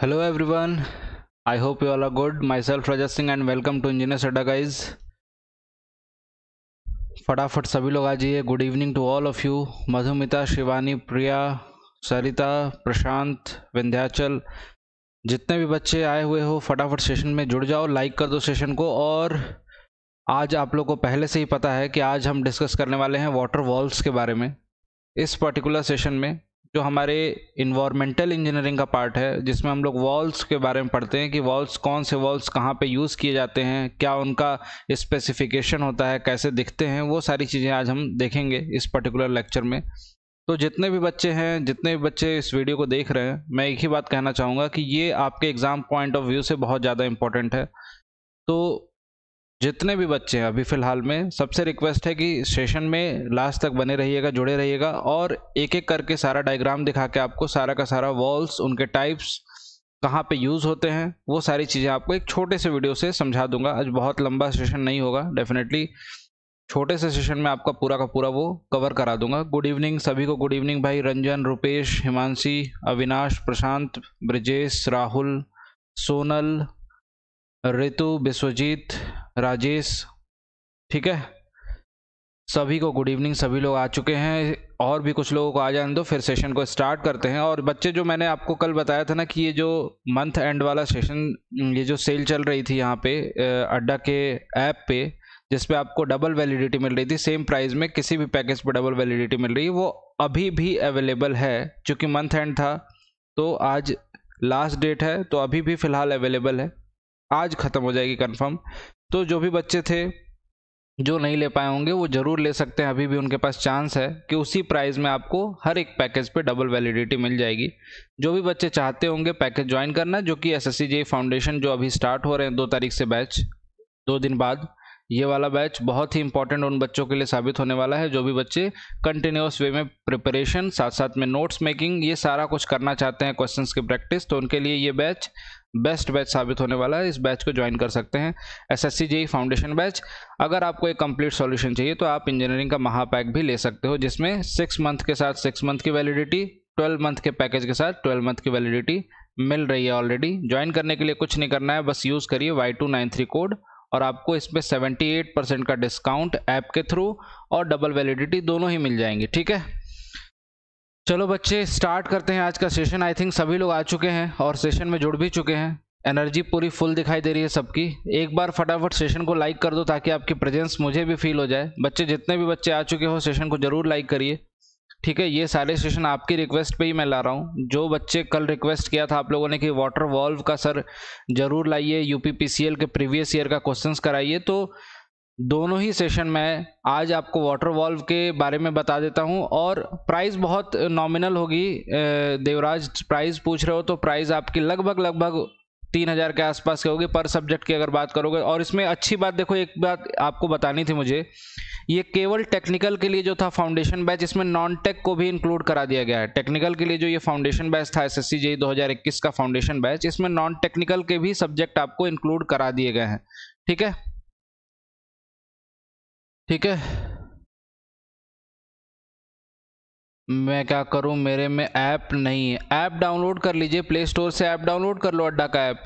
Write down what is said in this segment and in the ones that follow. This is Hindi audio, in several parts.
hello everyone i hope you all are good myself rajat singh and welcome to engineer sada guys फटाफट सभी लोग आ जाइए good evening to all of you Madhumita Shivani Priya Sarita Prashant Vindhyachal जितने भी बच्चे आए हुए हो फटाफट सेशन में जुड़ जाओ लाइक कर दो सेशन को और आज आप लोग को पहले से ही पता है कि आज हम डिस्कस करने वाले हैं वाटर वॉल्स के बारे में इस पर्टिकुलर सेशन में जो हमारे इन्वामेंटल इंजीनियरिंग का पार्ट है जिसमें हम लोग वॉल्स के बारे में पढ़ते हैं कि वॉल्स कौन से वॉल्स कहाँ पे यूज़ किए जाते हैं क्या उनका स्पेसिफिकेशन होता है कैसे दिखते हैं वो सारी चीज़ें आज हम देखेंगे इस पर्टिकुलर लेक्चर में तो जितने भी बच्चे हैं जितने भी बच्चे इस वीडियो को देख रहे हैं मैं एक ही बात कहना चाहूँगा कि ये आपके एग्ज़ाम पॉइंट ऑफ व्यू से बहुत ज़्यादा इंपॉर्टेंट है तो जितने भी बच्चे हैं अभी फ़िलहाल में सबसे रिक्वेस्ट है कि सेशन में लास्ट तक बने रहिएगा जुड़े रहिएगा और एक एक करके सारा डायग्राम दिखा के आपको सारा का सारा वॉल्स उनके टाइप्स कहाँ पे यूज़ होते हैं वो सारी चीज़ें आपको एक छोटे से वीडियो से समझा दूंगा आज बहुत लंबा सेशन नहीं होगा डेफिनेटली छोटे से सेशन में आपका पूरा का पूरा वो कवर करा दूंगा गुड इवनिंग सभी को गुड इवनिंग भाई रंजन रुपेश हिमांशी अविनाश प्रशांत ब्रजेश राहुल सोनल ऋतु विश्वजीत राजेश ठीक है सभी को गुड इवनिंग सभी लोग आ चुके हैं और भी कुछ लोगों को आ जाने दो फिर सेशन को स्टार्ट करते हैं और बच्चे जो मैंने आपको कल बताया था ना कि ये जो मंथ एंड वाला सेशन ये जो सेल चल रही थी यहाँ पे अड्डा के ऐप पे जिसपे आपको डबल वैलिडिटी मिल रही थी सेम प्राइस में किसी भी पैकेज पर डबल वैलिडिटी मिल रही है वो अभी भी अवेलेबल है चूँकि मंथ एंड था तो आज लास्ट डेट है तो अभी भी फ़िलहाल अवेलेबल है आज ख़त्म हो जाएगी कन्फर्म तो जो भी बच्चे थे जो नहीं ले पाए होंगे वो ज़रूर ले सकते हैं अभी भी उनके पास चांस है कि उसी प्राइस में आपको हर एक पैकेज पे डबल वैलिडिटी मिल जाएगी जो भी बच्चे चाहते होंगे पैकेज ज्वाइन करना जो कि एस एस फाउंडेशन जो अभी स्टार्ट हो रहे हैं दो तारीख से बैच दो दिन बाद ये वाला बैच बहुत ही इंपॉर्टेंट उन बच्चों के लिए साबित होने वाला है जो भी बच्चे कंटिन्यूस वे में प्रिपरेशन साथ साथ में नोट्स मेकिंग ये सारा कुछ करना चाहते हैं क्वेश्चंस की प्रैक्टिस तो उनके लिए ये बैच बेस्ट बैच साबित होने वाला है इस बैच को ज्वाइन कर सकते हैं S S C foundation batch अगर आपको एक कंप्लीट सॉल्यूशन चाहिए तो आप इंजीनियरिंग का महापैक भी ले सकते हो जिसमें सिक्स मंथ के साथ सिक्स मंथ की वैलिडिटी ट्वेल्व मंथ के पैकेज के साथ ट्वेल्व मंथ की वैलिडिटी मिल रही है ऑलरेडी ज्वाइन करने के लिए कुछ नहीं करना है बस यूज़ करिए Y two nine three code और आपको इसमें 78 परसेंट का डिस्काउंट ऐप के थ्रू और डबल वैलिडिटी दोनों ही मिल जाएंगी ठीक है चलो बच्चे स्टार्ट करते हैं आज का सेशन आई थिंक सभी लोग आ चुके हैं और सेशन में जुड़ भी चुके हैं एनर्जी पूरी फुल दिखाई दे रही है सबकी एक बार फटाफट सेशन को लाइक कर दो ताकि आपकी प्रेजेंस मुझे भी फील हो जाए बच्चे जितने भी बच्चे आ चुके हो सेशन को जरूर लाइक करिए ठीक है ये सारे सेशन आपकी रिक्वेस्ट पे ही मैं ला रहा हूँ जो बच्चे कल रिक्वेस्ट किया था आप लोगों ने कि वाटर वॉल्व का सर जरूर लाइए यूपीपीसीएल के प्रीवियस ईयर का क्वेश्चंस कराइए तो दोनों ही सेशन में आज आपको वाटर वॉल्व के बारे में बता देता हूं और प्राइस बहुत नॉमिनल होगी देवराज प्राइस पूछ रहे हो तो प्राइस आपकी लगभग लगभग तीन हज़ार के आसपास के होगी पर सब्जेक्ट की अगर बात करोगे और इसमें अच्छी बात देखो एक बात आपको बतानी थी मुझे ये केवल टेक्निकल के लिए जो था फाउंडेशन बैच इसमें नॉन टेक को भी इंक्लूड करा दिया गया है टेक्निकल के लिए जो ये फाउंडेशन बैच था एस एस सी जेई दो का फाउंडेशन बैच इसमें नॉन टेक्निकल के भी सब्जेक्ट आपको इंक्लूड करा दिए गए हैं ठीक है ठीक है मैं क्या करूं मेरे में ऐप नहीं है ऐप डाउनलोड कर लीजिए प्ले स्टोर से ऐप डाउनलोड कर लो अड्डा का ऐप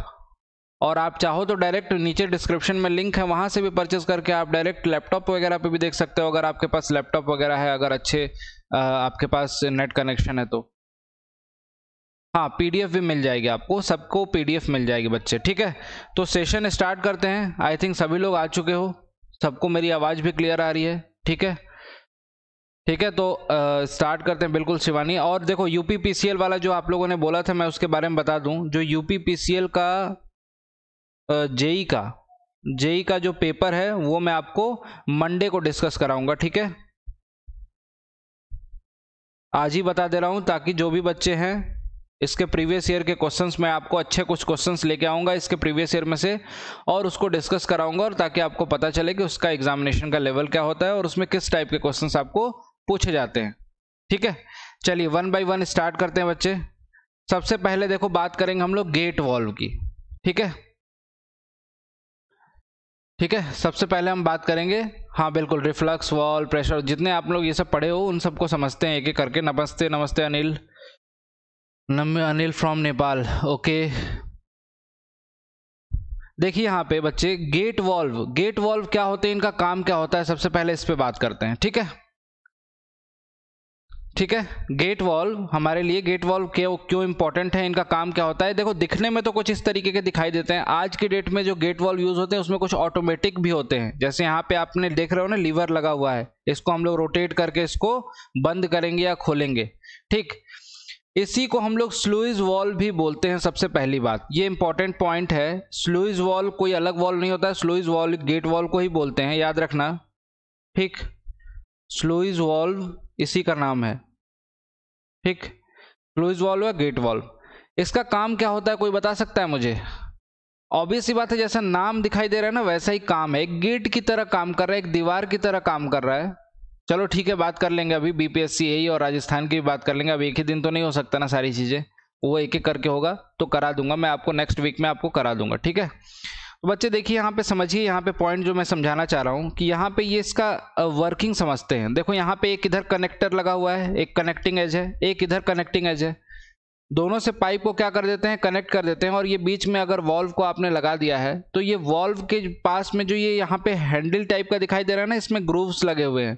और आप चाहो तो डायरेक्ट नीचे डिस्क्रिप्शन में लिंक है वहाँ से भी परचेज करके आप डायरेक्ट लैपटॉप वगैरह पे भी देख सकते हो अगर आपके पास लैपटॉप वगैरह है अगर अच्छे आपके पास नेट कनेक्शन है तो हाँ पीडीएफ भी मिल जाएगी आपको सबको पीडीएफ मिल जाएगी बच्चे ठीक है तो सेशन स्टार्ट करते हैं आई थिंक सभी लोग आ चुके हो सबको मेरी आवाज़ भी क्लियर आ रही है ठीक है ठीक है तो आ, स्टार्ट करते हैं बिल्कुल शिवानी और देखो यूपीपीसीएल वाला जो आप लोगों ने बोला था मैं उसके बारे में बता दूं जो यूपीपीसीएल का जेई e का जेई e का जो पेपर है वो मैं आपको मंडे को डिस्कस कराऊंगा ठीक है आज ही बता दे रहा हूं ताकि जो भी बच्चे हैं इसके प्रीवियस ईयर के क्वेश्चंस में आपको अच्छे कुछ क्वेश्चंस लेके आऊँगा इसके प्रीवियस ईयर में से और उसको डिस्कस कराऊंगा और ताकि आपको पता चले कि उसका एग्जामिनेशन का लेवल क्या होता है और उसमें किस टाइप के क्वेश्चंस आपको पूछे जाते हैं ठीक है चलिए वन बाई वन स्टार्ट करते हैं बच्चे सबसे पहले देखो बात करेंगे हम लोग गेट वॉल्व की ठीक है ठीक है सबसे पहले हम बात करेंगे हाँ बिल्कुल रिफ्लक्स वॉल प्रेशर जितने आप लोग ये सब पढ़े हो उन सबको समझते हैं एक एक करके नमस्ते नमस्ते अनिल अनिल फ्रॉम नेपाल ओके देखिए यहाँ पे बच्चे गेट वॉल्व गेट वॉल्व क्या होते हैं इनका काम क्या होता है सबसे पहले इस पे बात करते हैं ठीक है ठीक है गेट वॉल्व हमारे लिए गेट वॉल्व क्यों क्यों इंपॉर्टेंट है इनका काम क्या होता है देखो दिखने में तो कुछ इस तरीके के दिखाई देते हैं आज के डेट में जो गेट वॉल्व यूज होते हैं उसमें कुछ ऑटोमेटिक भी होते हैं जैसे यहाँ पे आपने देख रहे हो ना लीवर लगा हुआ है इसको हम लोग रोटेट करके इसको बंद करेंगे या खोलेंगे ठीक इसी को हम लोग स्लूइज वॉल भी बोलते हैं सबसे पहली बात ये इंपॉर्टेंट पॉइंट है स्लूइज वॉल कोई अलग वॉल नहीं होता स्लूइज वॉल गेट वॉल को ही बोलते हैं याद रखना ठीक स्लूइज वॉल इसी का नाम है ठीक स्लूइज वॉल्व या गेट वॉल्व इसका काम क्या होता है कोई बता सकता है मुझे ऑब्वियस ही बात है जैसा नाम दिखाई दे रहा है ना वैसा ही काम है एक गेट की तरह काम कर रहा है एक दीवार की तरह काम कर रहा है चलो ठीक है बात कर लेंगे अभी बीपीएससी यही e और राजस्थान की भी बात कर लेंगे अब एक ही दिन तो नहीं हो सकता ना सारी चीज़ें वो एक एक करके होगा तो करा दूंगा मैं आपको नेक्स्ट वीक में आपको करा दूंगा ठीक है तो बच्चे देखिए यहाँ पे समझिए यहाँ पे पॉइंट जो मैं समझाना चाह रहा हूँ कि यहाँ पे ये इसका वर्किंग समझते हैं देखो यहाँ पे एक इधर कनेक्टर लगा हुआ है एक कनेक्टिंग एज है एक इधर कनेक्टिंग एज है दोनों से पाइप को क्या कर देते हैं कनेक्ट कर देते हैं और ये बीच में अगर वॉल्व को आपने लगा दिया है तो ये वॉल्व के पास में जो ये यहाँ पे हैंडल टाइप का दिखाई दे रहा है ना इसमें ग्रूव्स लगे हुए हैं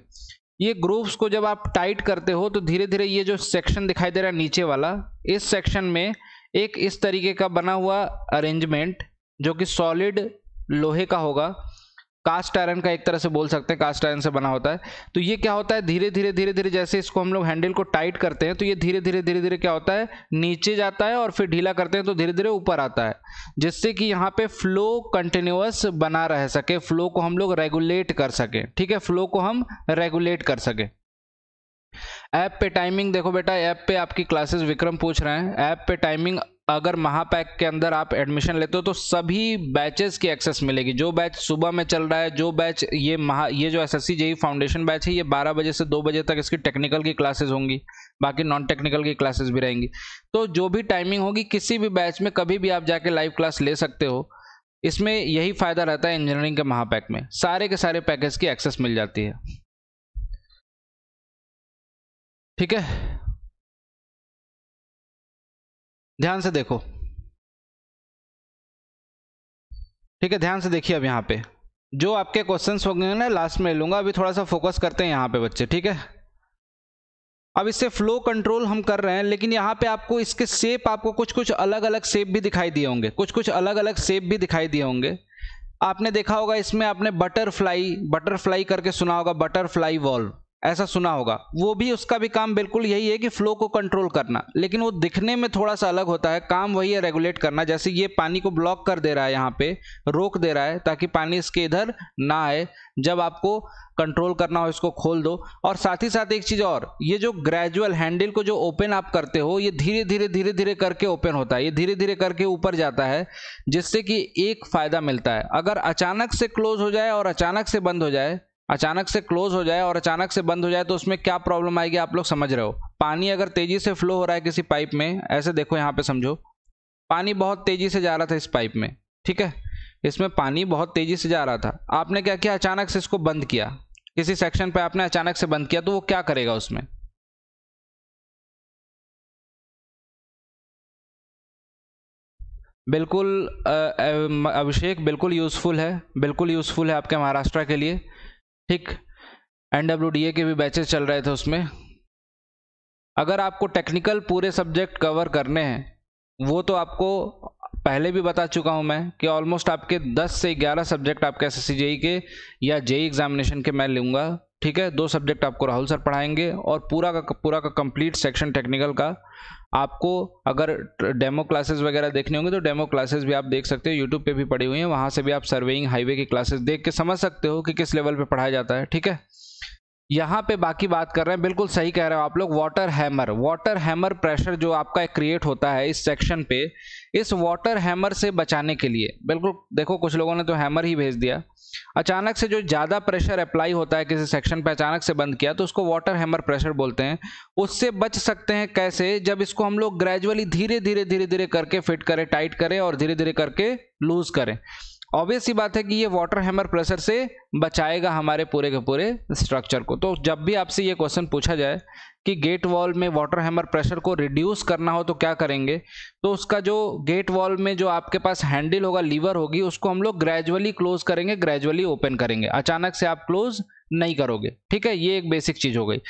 ये ग्रूव्स को जब आप टाइट करते हो तो धीरे धीरे ये जो सेक्शन दिखाई दे रहा है नीचे वाला इस सेक्शन में एक इस तरीके का बना हुआ अरेंजमेंट जो कि सॉलिड लोहे का होगा कास्ट आयरन का एक तरह से बोल सकते हैं कास्ट आयरन से बना होता है तो ये क्या होता है धीरे धीरे धीरे धीरे जैसे इसको हम लोग हैंडल को टाइट करते हैं तो ये धीरे धीरे धीरे धीरे क्या होता है नीचे जाता है और फिर ढीला करते हैं तो धीरे धीरे ऊपर आता है जिससे कि यहाँ पे फ्लो कंटिन्यूस बना रह सके फ्लो को हम लोग रेगुलेट कर सकें ठीक है फ्लो को हम रेगुलेट कर सकें ऐप पे टाइमिंग देखो बेटा ऐप पे आपकी क्लासेस विक्रम पूछ रहे हैं ऐप पे टाइमिंग अगर महापैक के अंदर आप एडमिशन लेते हो तो सभी बैचेस की एक्सेस मिलेगी जो बैच सुबह में चल रहा है जो बैच ये महा ये जो S S JE foundation batch है ये 12 बजे से 2 बजे तक इसकी टेक्निकल की क्लासेस होंगी बाकी नॉन टेक्निकल की क्लासेस भी रहेंगी तो जो भी टाइमिंग होगी किसी भी बैच में कभी भी आप जाके लाइव क्लास ले सकते हो इसमें यही फ़ायदा रहता है इंजीनियरिंग के महापैक में सारे के सारे पैकेज की एक्सेस मिल जाती है ठीक है ध्यान से देखो ठीक है ध्यान से देखिए अब यहाँ पे जो आपके क्वेश्चन होंगे ना लास्ट में लूंगा अभी थोड़ा सा फोकस करते हैं यहाँ पे बच्चे ठीक है अब इससे फ्लो कंट्रोल हम कर रहे हैं लेकिन यहाँ पे आपको इसके शेप आपको कुछ कुछ अलग अलग शेप भी दिखाई दिए होंगे कुछ कुछ अलग अलग शेप भी दिखाई दिए होंगे आपने देखा होगा इसमें आपने बटरफ्लाई बटरफ्लाई करके सुना होगा बटरफ्लाई वॉल्व ऐसा सुना होगा वो भी उसका भी काम बिल्कुल यही है कि फ्लो को कंट्रोल करना लेकिन वो दिखने में थोड़ा सा अलग होता है काम वही है रेगुलेट करना जैसे ये पानी को ब्लॉक कर दे रहा है यहाँ पे रोक दे रहा है ताकि पानी इसके इधर ना आए जब आपको कंट्रोल करना हो इसको खोल दो और साथ ही साथ एक चीज़ और ये जो ग्रेजुअल हैंडल को जो ओपन आप करते हो ये धीरे धीरे धीरे धीरे करके ओपन होता है ये धीरे धीरे करके ऊपर जाता है जिससे कि एक फ़ायदा मिलता है अगर अचानक से क्लोज हो जाए और अचानक से बंद हो जाए अचानक से क्लोज हो जाए और अचानक से बंद हो जाए तो उसमें क्या प्रॉब्लम आएगी आप लोग समझ रहे हो पानी अगर तेजी से फ्लो हो रहा है किसी पाइप में ऐसे देखो यहाँ पे समझो पानी बहुत तेजी से जा रहा था इस पाइप में ठीक है इसमें पानी बहुत तेजी से जा रहा था आपने क्या किया अचानक से इसको बंद किया किसी सेक्शन पे आपने अचानक से बंद किया तो वो क्या करेगा उसमें बिल्कुल अभिषेक बिल्कुल यूज़फुल है बिल्कुल यूज़फुल है आपके महाराष्ट्र के लिए ठीक एन के भी बैचेस चल रहे थे उसमें अगर आपको टेक्निकल पूरे सब्जेक्ट कवर करने हैं वो तो आपको पहले भी बता चुका हूं मैं कि ऑलमोस्ट आपके 10 से 11 सब्जेक्ट आपके एस एस e के या जेई एग्जामिनेशन e के मैं लूँगा ठीक है दो सब्जेक्ट आपको राहुल सर पढ़ाएंगे और पूरा का पूरा का कंप्लीट सेक्शन टेक्निकल का आपको अगर डेमो क्लासेस वगैरह देखने होंगे तो डेमो क्लासेस भी आप देख सकते हो यूट्यूब पे भी पड़ी हुई हैं वहाँ से भी आप सर्वेइंग हाईवे की क्लासेस देख के समझ सकते हो कि किस लेवल पे पढ़ाया जाता है ठीक है यहाँ पे बाकी बात कर रहे हैं बिल्कुल सही कह रहे हो आप लोग water hammer water hammer pressure जो आपका क्रिएट होता है इस सेक्शन पे इस वाटर हैमर से बचाने के लिए बिल्कुल देखो कुछ लोगों ने तो हैमर ही भेज दिया अचानक से जो ज़्यादा प्रेशर अप्लाई होता है किसी सेक्शन पर अचानक से बंद किया तो उसको वाटर हैमर प्रेशर बोलते हैं उससे बच सकते हैं कैसे जब इसको हम लोग ग्रेजुअली धीरे धीरे धीरे धीरे करके फिट करें टाइट करें और धीरे धीरे करके लूज करें ऑब्वियस ही बात है कि ये वाटर हैमर प्रेशर से बचाएगा हमारे पूरे के पूरे स्ट्रक्चर को तो जब भी आपसे ये क्वेश्चन पूछा जाए कि गेट वॉल में वाटर हैमर प्रेशर को रिड्यूस करना हो तो क्या करेंगे तो उसका जो गेट वॉल में जो आपके पास हैंडल होगा लीवर होगी उसको हम लोग ग्रेजुअली क्लोज करेंगे ग्रेजुअली ओपन करेंगे अचानक से आप क्लोज नहीं करोगे ठीक है ये एक बेसिक चीज हो गई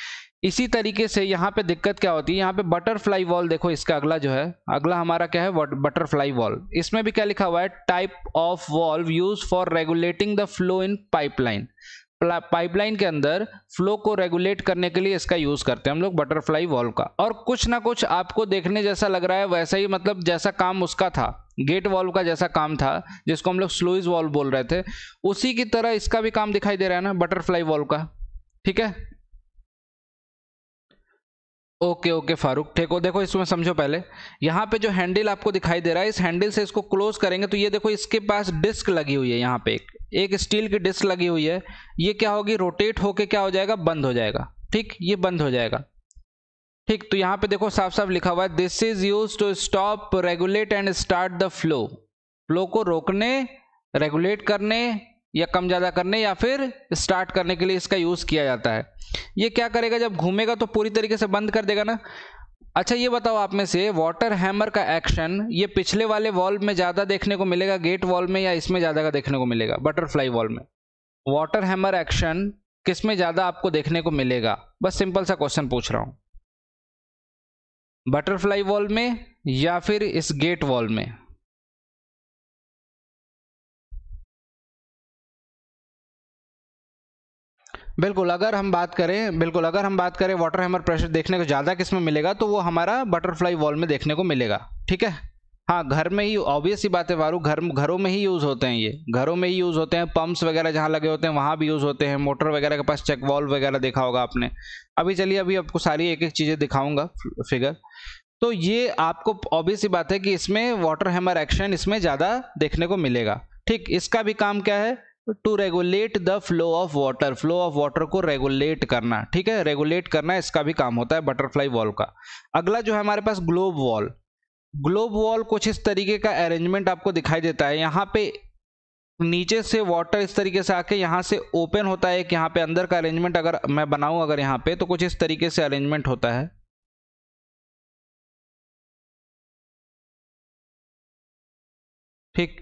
इसी तरीके से यहाँ पे दिक्कत क्या होती है यहाँ पे बटरफ्लाई वॉल देखो इसका अगला जो है अगला हमारा क्या है बटरफ्लाई वॉल इसमें भी क्या लिखा हुआ है type of valve use for regulating the flow in pipeline pipeline के अंदर फ्लो को रेगुलेट करने के लिए इसका यूज करते हैं हम लोग बटरफ्लाई वॉल्व का और कुछ ना कुछ आपको देखने जैसा लग रहा है वैसा ही मतलब जैसा काम उसका था गेट वॉल्व का जैसा काम था जिसको हम लोग स्लोइज वॉल्व बोल रहे थे उसी की तरह इसका भी काम दिखाई दे रहा है ना बटरफ्लाई वॉल्व का ठीक है ओके ओके फारूक ठीक हो देखो इसमें समझो पहले यहाँ पे जो हैंडल आपको दिखाई दे रहा है इस हैंडल से इसको क्लोज करेंगे तो ये देखो इसके पास डिस्क लगी हुई है यहाँ पे एक एक स्टील की डिस्क लगी हुई है ये क्या होगी रोटेट होके क्या हो जाएगा बंद हो जाएगा ठीक ये बंद हो जाएगा ठीक तो यहाँ पे देखो साफ साफ लिखा हुआ है this is use to stop regulate and start the flow flow को रोकने रेगुलेट करने या कम ज़्यादा करने या फिर स्टार्ट करने के लिए इसका यूज़ किया जाता है ये क्या करेगा जब घूमेगा तो पूरी तरीके से बंद कर देगा ना अच्छा ये बताओ आप में से वाटर हैमर का एक्शन ये पिछले वाले वॉल्व में ज़्यादा देखने को मिलेगा गेट वॉल्व में या इसमें ज़्यादा का देखने को मिलेगा बटरफ्लाई वॉल्व में वाटर हैमर एक्शन किस में ज़्यादा आपको देखने को मिलेगा बस सिंपल सा क्वेश्चन पूछ रहा हूँ बटरफ्लाई वॉल्व में या फिर इस गेट वॉल्व में बिल्कुल अगर हम बात करें बिल्कुल अगर हम बात करें वाटर हैमर प्रेशर देखने को ज़्यादा किस में मिलेगा तो वो हमारा बटरफ्लाई वॉल में देखने को मिलेगा ठीक है हाँ घर में ही ऑब्वियस ही बात है वारू घर घरों में ही यूज़ होते हैं ये घरों में ही यूज़ होते हैं पंप्स वगैरह जहाँ लगे होते हैं वहाँ भी यूज़ होते हैं मोटर वगैरह के पास चेक वॉल्व वगैरह देखा होगा आपने अभी चलिए अभी आपको सारी एक एक चीज़ें दिखाऊंगा फिगर तो ये आपको ऑब्वियस ही बात है कि इसमें वाटर हैमर एक्शन इसमें ज़्यादा देखने को मिलेगा ठीक इसका भी काम क्या है to regulate the flow of water flow of water को रेगुलेट करना ठीक है रेगुलेट करना इसका भी काम होता है बटरफ्लाई वॉल का अगला जो है हमारे पास ग्लोब वॉल ग्लोब वॉल कुछ इस तरीके का अरेंजमेंट आपको दिखाई देता है यहाँ पे नीचे से वाटर इस तरीके से आके यहाँ से ओपन होता है कि यहाँ पे अंदर का अरेंजमेंट अगर मैं बनाऊँ अगर यहाँ पे तो कुछ इस तरीके से अरेंजमेंट होता है ठीक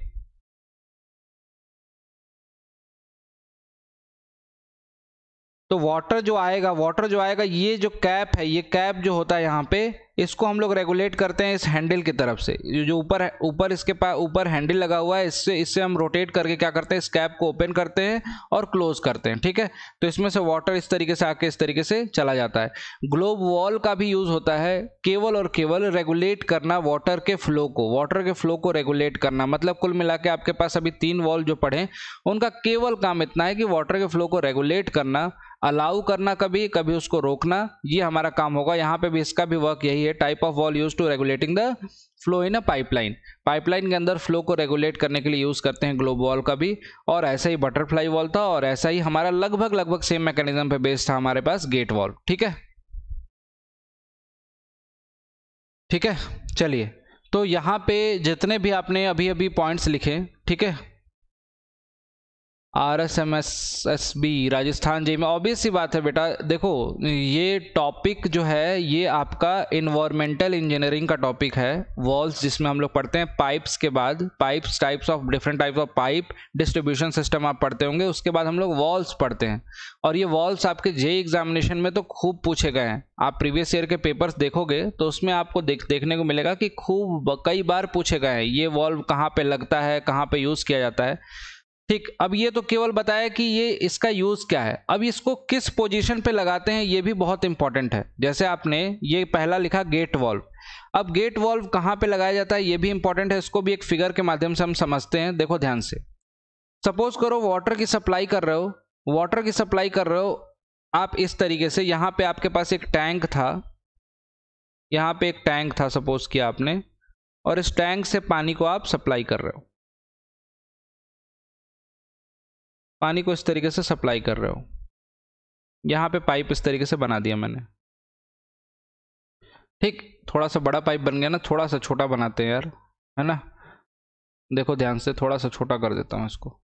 तो वाटर जो आएगा वाटर जो आएगा ये जो कैप है ये कैप जो होता है यहाँ पे इसको हम लोग रेगुलेट करते हैं इस हैंडल की तरफ से जो ऊपर ऊपर इसके पास ऊपर हैंडल लगा हुआ है इससे इससे हम रोटेट करके क्या करते हैं इस कैप को ओपन करते हैं और क्लोज करते हैं ठीक है तो इसमें से वाटर इस तरीके से आके इस तरीके से चला जाता है ग्लोब वॉल का भी यूज़ होता है केवल और केवल रेगुलेट करना वाटर के फ्लो को वाटर के फ्लो को रेगुलेट करना मतलब कुल मिला के आपके पास अभी तीन वॉल जो पड़े उनका केवल काम इतना है कि वाटर के फ्लो को रेगुलेट करना अलाउ करना कभी कभी उसको रोकना ये हमारा काम होगा यहाँ पे भी इसका भी वर्क यही रही है type of valve use to regulating the flow in a pipeline pipeline के अंदर फ्लो को रेगुलेट करने के लिए यूज़ करते हैं ग्लोब वॉल का भी और ऐसा ही बटरफ्लाई वॉल था और ऐसा ही हमारा लगभग लगभग सेम मैकेनिज्म पे बेस्ड था हमारे पास गेट वॉल ठीक है ठीक है चलिए तो यहाँ पे जितने भी आपने अभी अभी पॉइंट्स लिखे ठीक है R S M S S B Rajasthan J में ऑब्वियस सी बात है बेटा देखो ये टॉपिक जो है ये आपका इन्वायरमेंटल इंजीनियरिंग का टॉपिक है वॉल्स जिसमें हम लोग पढ़ते हैं पाइप्स के बाद pipes types of different types of pipe distribution system आप पढ़ते होंगे उसके बाद हम लोग वॉल्स पढ़ते हैं और ये वॉल्स आपके जे एग्जामिनेशन में तो खूब पूछे गए हैं आप प्रीवियस ईयर के पेपर्स देखोगे तो उसमें आपको देख देखने को मिलेगा कि खूब कई बार पूछे गए हैं ये वॉल्व कहाँ पर लगता है कहाँ पर यूज़ किया जाता है ठीक अब ये तो केवल बताया कि ये इसका यूज़ क्या है अब इसको किस पोजीशन पे लगाते हैं ये भी बहुत इंपॉर्टेंट है जैसे आपने ये पहला लिखा गेट वॉल्व अब गेट वॉल्व कहाँ पे लगाया जाता है ये भी इंपॉर्टेंट है इसको भी एक फिगर के माध्यम से हम समझते हैं देखो ध्यान से सपोज करो वाटर की सप्लाई कर रहे हो वाटर की सप्लाई कर रहे हो आप इस तरीके से यहाँ पे आपके पास एक टैंक था यहाँ पे एक टैंक था सपोज किया आपने और इस टैंक से पानी को आप सप्लाई कर रहे हो पानी को इस तरीके से सप्लाई कर रहे हो यहाँ पे पाइप इस तरीके से बना दिया मैंने ठीक थोड़ा सा बड़ा पाइप बन गया ना थोड़ा सा छोटा बनाते हैं यार है ना देखो ध्यान से थोड़ा सा छोटा कर देता हूँ इसको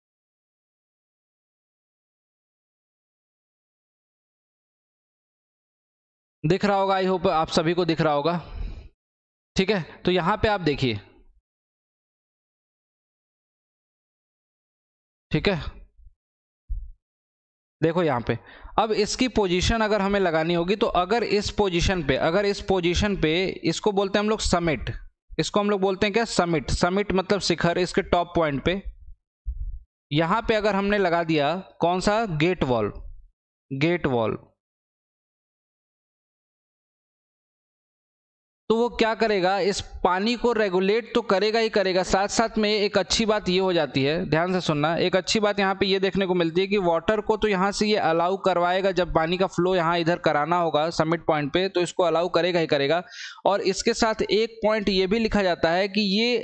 दिख रहा होगा आई होप आप सभी को दिख रहा होगा ठीक है तो यहाँ पे आप देखिए ठीक है देखो यहाँ पे अब इसकी पोजीशन अगर हमें लगानी होगी तो अगर इस पोजीशन पे अगर इस पोजीशन पे इसको बोलते हैं हम लोग समिट इसको हम लोग बोलते हैं क्या समिट समिट मतलब शिखर इसके टॉप पॉइंट पे यहाँ पे अगर हमने लगा दिया कौन सा गेट वॉल गेट वॉल तो वो क्या करेगा इस पानी को रेगुलेट तो करेगा ही करेगा साथ साथ में एक अच्छी बात ये हो जाती है ध्यान से सुनना एक अच्छी बात यहाँ पे ये देखने को मिलती है कि वाटर को तो यहाँ से ये अलाउ करवाएगा जब पानी का फ्लो यहाँ इधर कराना होगा समिट पॉइंट पे तो इसको अलाउ करेगा ही करेगा और इसके साथ एक पॉइंट ये भी लिखा जाता है कि ये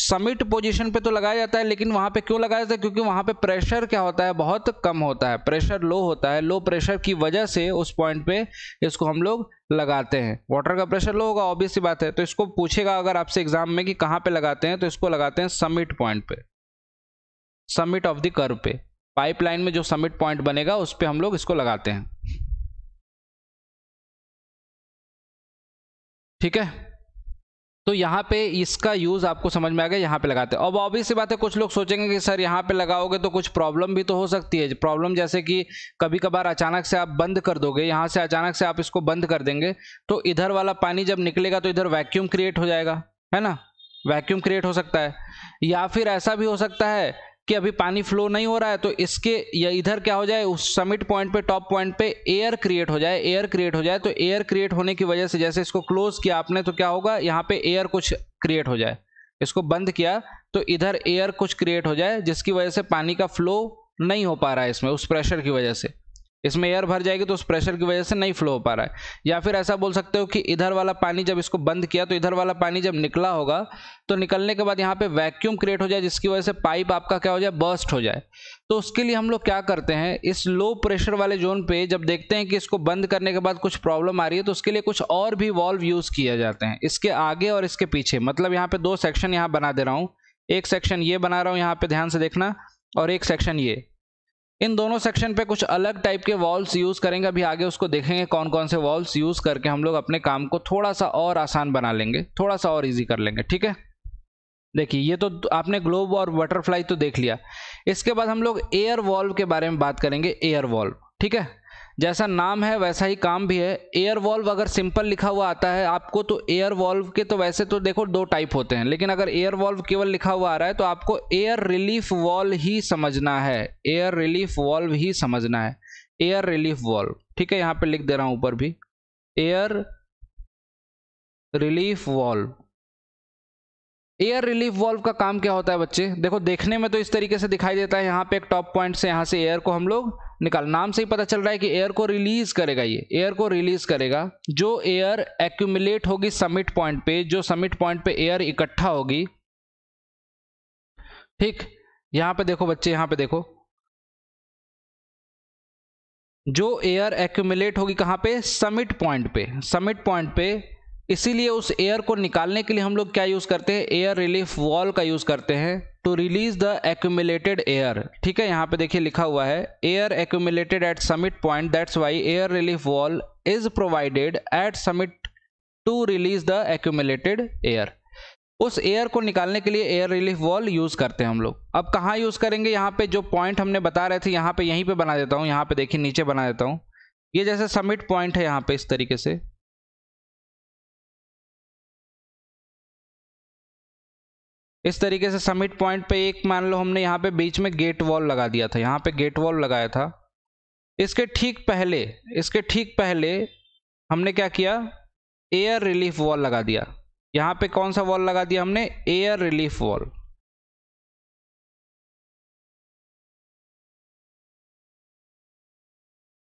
समिट पोजीशन पे तो लगाया जाता है लेकिन वहाँ पे क्यों लगाया जाता है क्योंकि वहाँ पे प्रेशर क्या होता है बहुत कम होता है प्रेशर लो होता है लो प्रेशर की वजह से उस पॉइंट पे इसको हम लोग लगाते हैं वाटर का प्रेशर लो होगा ऑब्वियस बात है तो इसको पूछेगा अगर आपसे एग्जाम में कि कहाँ पे लगाते हैं तो इसको लगाते हैं समिट पॉइंट पे समिट ऑफ द कर्व पे पाइपलाइन में जो समिट पॉइंट बनेगा उस पर हम लोग इसको लगाते हैं ठीक है तो यहाँ पे इसका यूज़ आपको समझ में आ गया यहाँ पे लगाते हैं अब ऑब्वियस सी बात है कुछ लोग सोचेंगे कि सर यहाँ पे लगाओगे तो कुछ प्रॉब्लम भी तो हो सकती है प्रॉब्लम जैसे कि कभी कभार अचानक से आप बंद कर दोगे यहाँ से अचानक से आप इसको बंद कर देंगे तो इधर वाला पानी जब निकलेगा तो इधर वैक्यूम क्रिएट हो जाएगा है ना वैक्यूम क्रिएट हो सकता है या फिर ऐसा भी हो सकता है कि अभी पानी फ्लो नहीं हो रहा है तो इसके या इधर क्या हो जाए उस समिट पॉइंट पे टॉप पॉइंट पे एयर क्रिएट हो जाए एयर क्रिएट हो जाए तो एयर क्रिएट होने की वजह से जैसे इसको क्लोज किया आपने तो क्या होगा यहाँ पे एयर कुछ क्रिएट हो जाए इसको बंद किया तो इधर एयर कुछ क्रिएट हो जाए जिसकी वजह से पानी का फ्लो नहीं हो पा रहा है इसमें उस प्रेशर की वजह से इसमें एयर भर जाएगी तो उस प्रेशर की वजह से नहीं फ्लो हो पा रहा है या फिर ऐसा बोल सकते हो कि इधर वाला पानी जब इसको बंद किया तो इधर वाला पानी जब निकला होगा तो निकलने के बाद यहाँ पे वैक्यूम क्रिएट हो जाए जिसकी वजह से पाइप आपका क्या हो जाए बर्स्ट हो जाए तो उसके लिए हम लोग क्या करते हैं इस लो प्रेशर वाले जोन पे जब देखते हैं कि इसको बंद करने के बाद कुछ प्रॉब्लम आ रही है तो उसके लिए कुछ और भी वॉल्व यूज़ किया जाते हैं इसके आगे और इसके पीछे मतलब यहाँ पे दो सेक्शन यहाँ बना दे रहा हूँ एक सेक्शन ये बना रहा हूँ यहाँ पे ध्यान से देखना और एक सेक्शन ये इन दोनों सेक्शन पे कुछ अलग टाइप के वॉल्स यूज़ करेंगे अभी आगे उसको देखेंगे कौन कौन से वॉल्स यूज़ करके हम लोग अपने काम को थोड़ा सा और आसान बना लेंगे थोड़ा सा और ईजी कर लेंगे ठीक है देखिए ये तो आपने ग्लोब और बटरफ्लाई तो देख लिया इसके बाद हम लोग एयर वॉल्व के बारे में बात करेंगे एयर वॉल्व ठीक है जैसा नाम है वैसा ही काम भी है एयर वॉल्व अगर सिंपल लिखा हुआ आता है आपको तो एयर वॉल्व के तो वैसे तो देखो दो टाइप होते हैं लेकिन अगर एयर वॉल्व केवल लिखा हुआ आ रहा है तो आपको एयर रिलीफ वॉल्व ही समझना है एयर रिलीफ वॉल्व ही समझना है एयर रिलीफ वॉल्व ठीक है यहाँ पे लिख दे रहा हूँ ऊपर भी air relief valve air relief valve का काम क्या होता है बच्चे देखो देखने में तो इस तरीके से दिखाई देता है यहाँ पे एक टॉप पॉइंट से यहाँ से एयर को हम लोग निकाल नाम से ही पता चल रहा है कि एयर को रिलीज करेगा ये एयर को रिलीज करेगा जो एयर एक्यूमुलेट होगी समिट पॉइंट पे जो समिट पॉइंट पे एयर इकट्ठा होगी ठीक यहां पे देखो बच्चे यहां पे देखो जो एयर एक्यूमुलेट होगी कहां पे समिट पॉइंट पे समिट पॉइंट पे इसीलिए उस एयर को निकालने के लिए हम लोग क्या यूज़ करते हैं एयर रिलीफ वॉल का यूज़ करते हैं to release the accumulated air ठीक है यहाँ पे देखिए लिखा हुआ है air accumulated at summit point that's why air relief valve is provided at summit to release the accumulated air उस एयर को निकालने के लिए एयर रिलीफ वॉल यूज़ करते हैं हम लोग अब कहाँ यूज़ करेंगे यहाँ पे जो पॉइंट हमने बता रहे थे यहाँ पे यहीं पे बना देता हूँ यहाँ पे देखिए नीचे बना देता हूँ ये जैसे समिट पॉइंट है यहाँ पे इस तरीके से इस तरीके से समिट पॉइंट पे एक मान लो हमने यहाँ पे बीच में गेट वॉल लगा दिया था यहाँ पे गेट वॉल लगाया था इसके ठीक पहले इसके ठीक पहले हमने क्या किया एयर रिलीफ वॉल लगा दिया यहाँ पे कौन सा वॉल लगा दिया हमने एयर रिलीफ वॉल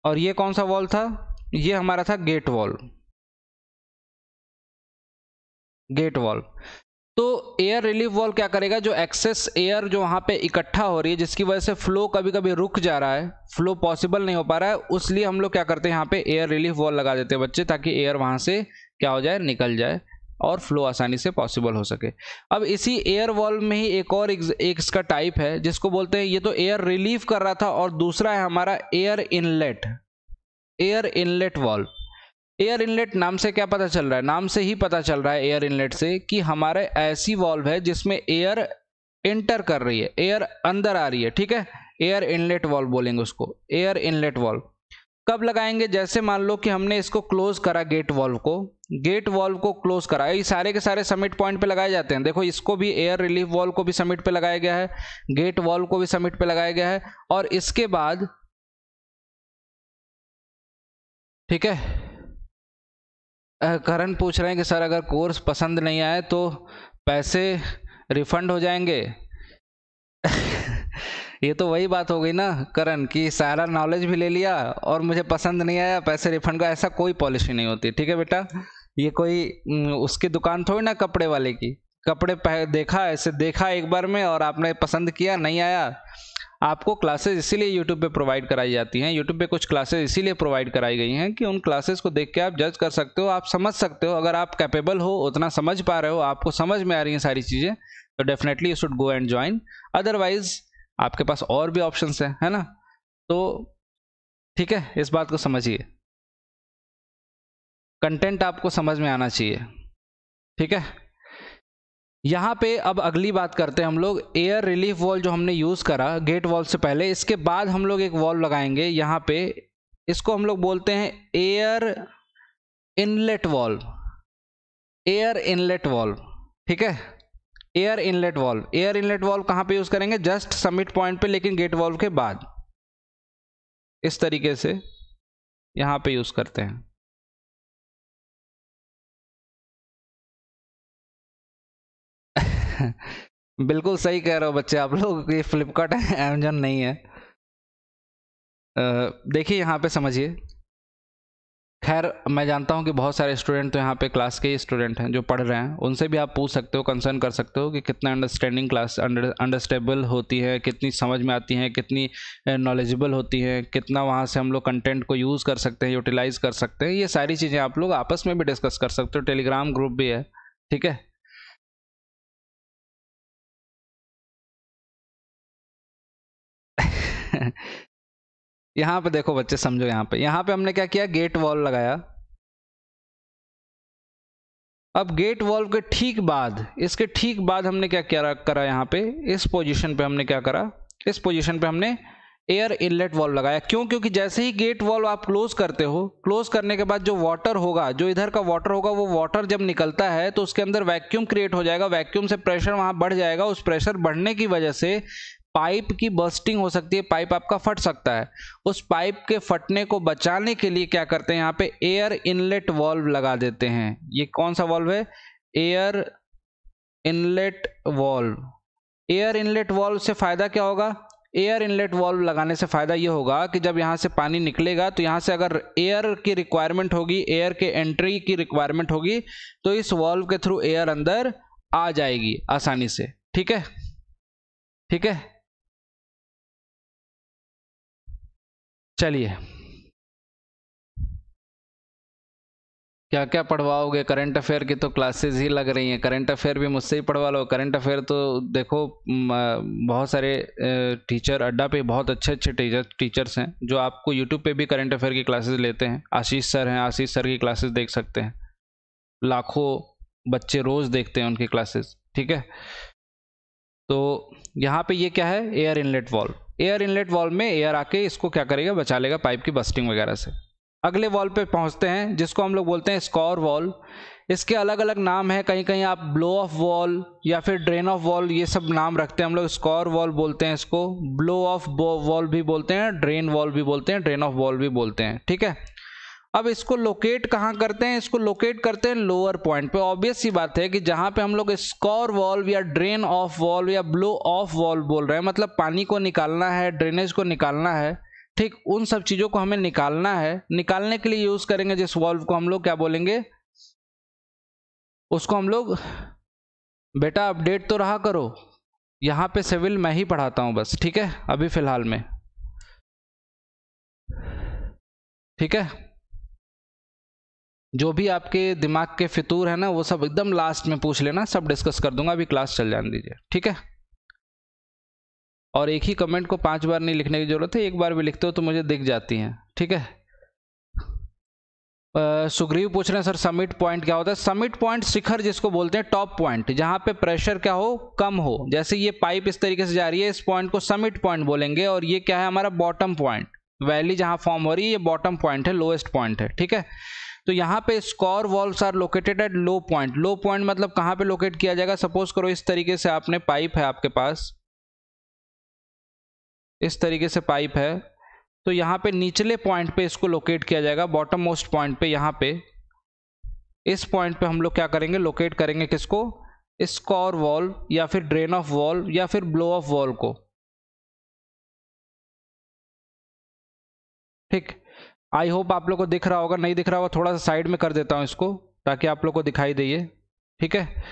और ये कौन सा वॉल था ये हमारा था गेट वॉल गेट वॉल तो एयर रिलीफ वॉल क्या करेगा जो एक्सेस एयर जो वहाँ पे इकट्ठा हो रही है जिसकी वजह से फ्लो कभी कभी रुक जा रहा है फ्लो पॉसिबल नहीं हो पा रहा है उस लिए हम लोग क्या करते हैं यहाँ पे एयर रिलीफ वॉल लगा देते हैं बच्चे ताकि एयर वहाँ से क्या हो जाए निकल जाए और फ्लो आसानी से पॉसिबल हो सके अब इसी एयर वॉल में ही एक और एक, एक इसका टाइप है जिसको बोलते हैं ये तो एयर रिलीफ कर रहा था और दूसरा है हमारा air inlet air inlet valve air inlet नाम से क्या पता चल रहा है नाम से ही पता चल रहा है एयर इनलेट से कि हमारे ऐसी वॉल्व है जिसमें एयर एंटर कर रही है एयर अंदर आ रही है ठीक है एयर इनलेट वॉल्व बोलेंगे उसको एयर इनलेट वॉल्व कब लगाएंगे जैसे मान लो कि हमने इसको क्लोज करा गेट वॉल्व को गेट वॉल्व को क्लोज करा ये सारे के सारे समिट पॉइंट पे लगाए जाते हैं देखो इसको भी एयर रिलीफ वॉल्व को भी समिट पे लगाया गया है गेट वॉल्व को भी समिट पे लगाया गया है और इसके बाद ठीक है करण पूछ रहे हैं कि सर अगर कोर्स पसंद नहीं आए तो पैसे रिफंड हो जाएंगे ये तो वही बात हो गई ना करण कि सारा नॉलेज भी ले लिया और मुझे पसंद नहीं आया पैसे रिफंड का ऐसा कोई पॉलिसी नहीं होती ठीक है बेटा ये कोई उसकी दुकान थोड़ी ना कपड़े वाले की कपड़े देखा ऐसे देखा एक बार में और आपने पसंद किया नहीं आया आपको क्लासेस इसीलिए यूट्यूब पे प्रोवाइड कराई जाती हैं यूट्यूब पे कुछ क्लासेस इसीलिए प्रोवाइड कराई गई हैं कि उन क्लासेस को देख के आप जज कर सकते हो आप समझ सकते हो अगर आप कैपेबल हो उतना समझ पा रहे हो आपको समझ में आ रही हैं सारी चीज़ें तो definitely you should go and join otherwise आपके पास और भी ऑप्शन हैं है ना तो ठीक है इस बात को समझिए कंटेंट आपको समझ में आना चाहिए ठीक है यहाँ पे अब अगली बात करते हैं हम लोग एयर रिलीफ वॉल जो हमने यूज़ करा गेट वॉल से पहले इसके बाद हम लोग एक वॉल लगाएंगे यहाँ पे इसको हम लोग बोलते हैं air inlet valve air inlet valve ठीक है air inlet valve air inlet valve कहाँ पे यूज़ करेंगे जस्ट समिट पॉइंट पे लेकिन गेट वॉल्व के बाद इस तरीके से यहाँ पे यूज़ करते हैं बिल्कुल सही कह रहे हो बच्चे आप लोग ये फ्लिपकार्ट अमेजन नहीं है देखिए यहाँ पे समझिए खैर मैं जानता हूँ कि बहुत सारे स्टूडेंट तो यहाँ पे क्लास के ही स्टूडेंट हैं जो पढ़ रहे हैं उनसे भी आप पूछ सकते हो कंसर्न कर सकते हो कि कितना अंडरस्टैंडिंग क्लास अंडरस्टेबल होती है कितनी समझ में आती है कितनी नॉलेजेबल होती है कितना वहाँ से हम लोग कंटेंट को यूज़ कर सकते हैं यूटिलाइज़ कर सकते हैं ये सारी चीज़ें आप लोग आपस में भी डिस्कस कर सकते हो टेलीग्राम ग्रुप भी है ठीक है यहां पे देखो बच्चे समझो यहां पे यहां पे हमने क्या किया गेट वॉल लगाया अब गेट वॉल्व के ठीक बाद इसके ठीक बाद हमने क्या क्या करा यहां पे इस पोजीशन पे हमने क्या करा इस पोजीशन पे हमने एयर इनलेट वॉल्व लगाया क्यों क्योंकि जैसे ही गेट वॉल्व आप क्लोज करते हो क्लोज करने के बाद जो वाटर होगा जो इधर का वाटर होगा वो वाटर जब निकलता है तो उसके अंदर वैक्यूम क्रिएट हो जाएगा वैक्यूम से प्रेशर वहां बढ़ जाएगा उस प्रेशर बढ़ने की वजह से पाइप की बर्स्टिंग हो सकती है पाइप आपका फट सकता है उस पाइप के फटने को बचाने के लिए क्या करते हैं यहाँ पे एयर इनलेट वॉल्व लगा देते हैं ये कौन सा वॉल्व है air inlet valve air inlet valve से फ़ायदा क्या होगा एयर इनलेट वॉल्व लगाने से फ़ायदा ये होगा कि जब यहाँ से पानी निकलेगा तो यहाँ से अगर एयर की रिक्वायरमेंट होगी एयर के एंट्री की रिक्वायरमेंट होगी तो इस वॉल्व के थ्रू एयर अंदर आ जाएगी आसानी से ठीक है ठीक है चलिए क्या क्या पढ़वाओगे करंट अफेयर की तो क्लासेस ही लग रही हैं करंट अफेयर भी मुझसे ही पढ़वा लो करंट अफेयर तो देखो बहुत सारे टीचर अड्डा पे बहुत अच्छे अच्छे टीचर टीचर्स हैं जो आपको यूट्यूब पे भी करंट अफेयर की क्लासेस लेते हैं आशीष सर हैं आशीष सर की क्लासेस देख सकते हैं लाखों बच्चे रोज़ देखते हैं उनकी क्लासेस ठीक है तो यहाँ पर ये क्या है air inlet valve air inlet valve में एयर आके इसको क्या करेगा बचा लेगा पाइप की बस्टिंग वगैरह से अगले वॉल्व पे पहुंचते हैं जिसको हम लोग बोलते हैं स्कॉर वॉल्व इसके अलग अलग नाम हैं कहीं कहीं आप ब्लो ऑफ वॉल या फिर ड्रेन ऑफ वॉल ये सब नाम रखते हैं हम लोग स्कॉर वॉल बोलते हैं इसको ब्लो ऑफ वॉल भी बोलते हैं ड्रेन वॉल भी बोलते हैं ड्रेन ऑफ वॉल भी बोलते हैं ठीक है अब इसको लोकेट कहाँ करते हैं इसको लोकेट करते हैं लोअर पॉइंट पे ऑब्वियस सी बात है कि जहाँ पे हम लोग स्कोर वॉल्व या ड्रेन ऑफ वॉल्व या ब्लो ऑफ वॉल्व बोल रहे हैं मतलब पानी को निकालना है ड्रेनेज को निकालना है ठीक उन सब चीज़ों को हमें निकालना है निकालने के लिए यूज़ करेंगे जिस वॉल्व को हम लोग क्या बोलेंगे उसको हम लोग बेटा अपडेट तो रहा करो यहाँ पे सिविल मैं ही पढ़ाता हूँ बस ठीक है अभी फ़िलहाल में ठीक है जो भी आपके दिमाग के फितूर है ना वो सब एकदम लास्ट में पूछ लेना सब डिस्कस कर दूंगा अभी क्लास चल जाने दीजिए ठीक है और एक ही कमेंट को पांच बार नहीं लिखने की जरूरत है एक बार भी लिखते हो तो मुझे दिख जाती हैं ठीक है सुग्रीव पूछ रहे हैं सर समिट पॉइंट क्या होता है समिट पॉइंट शिखर जिसको बोलते हैं टॉप पॉइंट जहां पे प्रेशर क्या हो कम हो जैसे ये पाइप इस तरीके से जा रही है इस पॉइंट को समिट पॉइंट बोलेंगे और ये क्या है हमारा बॉटम पॉइंट वैली जहां फॉर्म हो रही है ये बॉटम पॉइंट है लोएस्ट पॉइंट है ठीक है तो यहाँ पे scour valves are located at low point low point मतलब कहाँ पे लोकेट किया जाएगा सपोज करो इस तरीके से आपने पाइप है आपके पास इस तरीके से पाइप है तो यहाँ पे निचले पॉइंट पे इसको लोकेट किया जाएगा बॉटम मोस्ट पॉइंट पे यहाँ पे इस पॉइंट पे हम लोग क्या करेंगे लोकेट करेंगे किसको स्कॉर वॉल्व या फिर ड्रेन ऑफ वॉल्व या फिर ब्लो ऑफ वॉल्व को ठीक आई होप आप लोग को दिख रहा होगा नहीं दिख रहा होगा थोड़ा सा साइड में कर देता हूँ इसको ताकि आप लोग को दिखाई दे ठीक है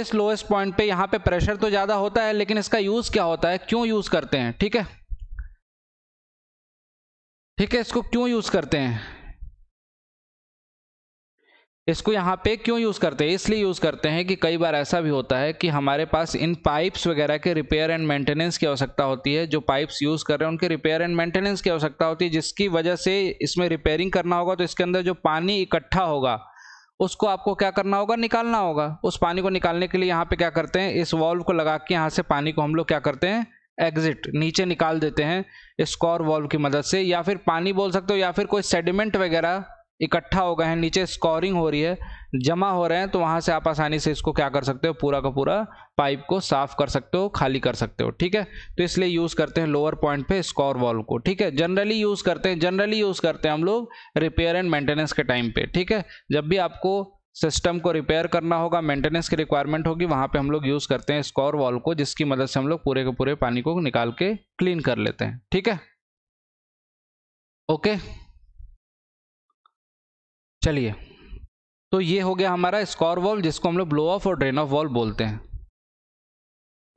इस लोएस्ट पॉइंट पे यहाँ पे प्रेशर तो ज़्यादा होता है लेकिन इसका यूज़ क्या होता है क्यों यूज़ करते हैं ठीक है ठीक है इसको क्यों यूज़ करते हैं इसको यहाँ पे क्यों यूज़ करते हैं इसलिए यूज़ करते हैं कि कई बार ऐसा भी होता है कि हमारे पास इन पाइप्स वगैरह के रिपेयर एंड मेंटेनेंस की आवश्यकता होती है जो पाइप्स यूज़ कर रहे हैं उनके रिपेयर एंड मेंटेनेंस की आवश्यकता होती है जिसकी वजह से इसमें रिपेयरिंग करना होगा तो इसके अंदर जो पानी इकट्ठा होगा उसको आपको क्या करना होगा निकालना होगा उस पानी को निकालने के लिए यहाँ पे क्या करते हैं इस वॉल्व को लगा के यहाँ से पानी को हम लोग क्या करते हैं एग्जिट नीचे निकाल देते हैं स्कॉर वॉल्व की मदद से या फिर पानी बोल सकते हो या फिर कोई सेडिमेंट वगैरह इकट्ठा हो गए हैं नीचे स्कोरिंग हो रही है जमा हो रहे हैं तो वहां से आप आसानी से इसको क्या कर सकते हो पूरा का पूरा पाइप को साफ कर सकते हो खाली कर सकते हो ठीक है तो इसलिए यूज करते हैं लोअर पॉइंट पे स्कोर वॉल को ठीक है जनरली यूज करते हैं जनरली यूज करते हैं हम लोग रिपेयर एंड मेंटेनेंस के टाइम पे ठीक है जब भी आपको सिस्टम को रिपेयर करना होगा मेंटेनेंस की रिक्वायरमेंट होगी वहां पे हम लोग यूज करते हैं स्कोर वॉल को जिसकी मदद से हम लोग पूरे के पूरे पानी को निकाल के क्लीन कर लेते हैं ठीक है ओके okay? चलिए तो ये हो गया हमारा स्कॉर वॉल्व जिसको हम लोग ब्लो ऑफ और ड्रेन ऑफ वॉल्व बोलते हैं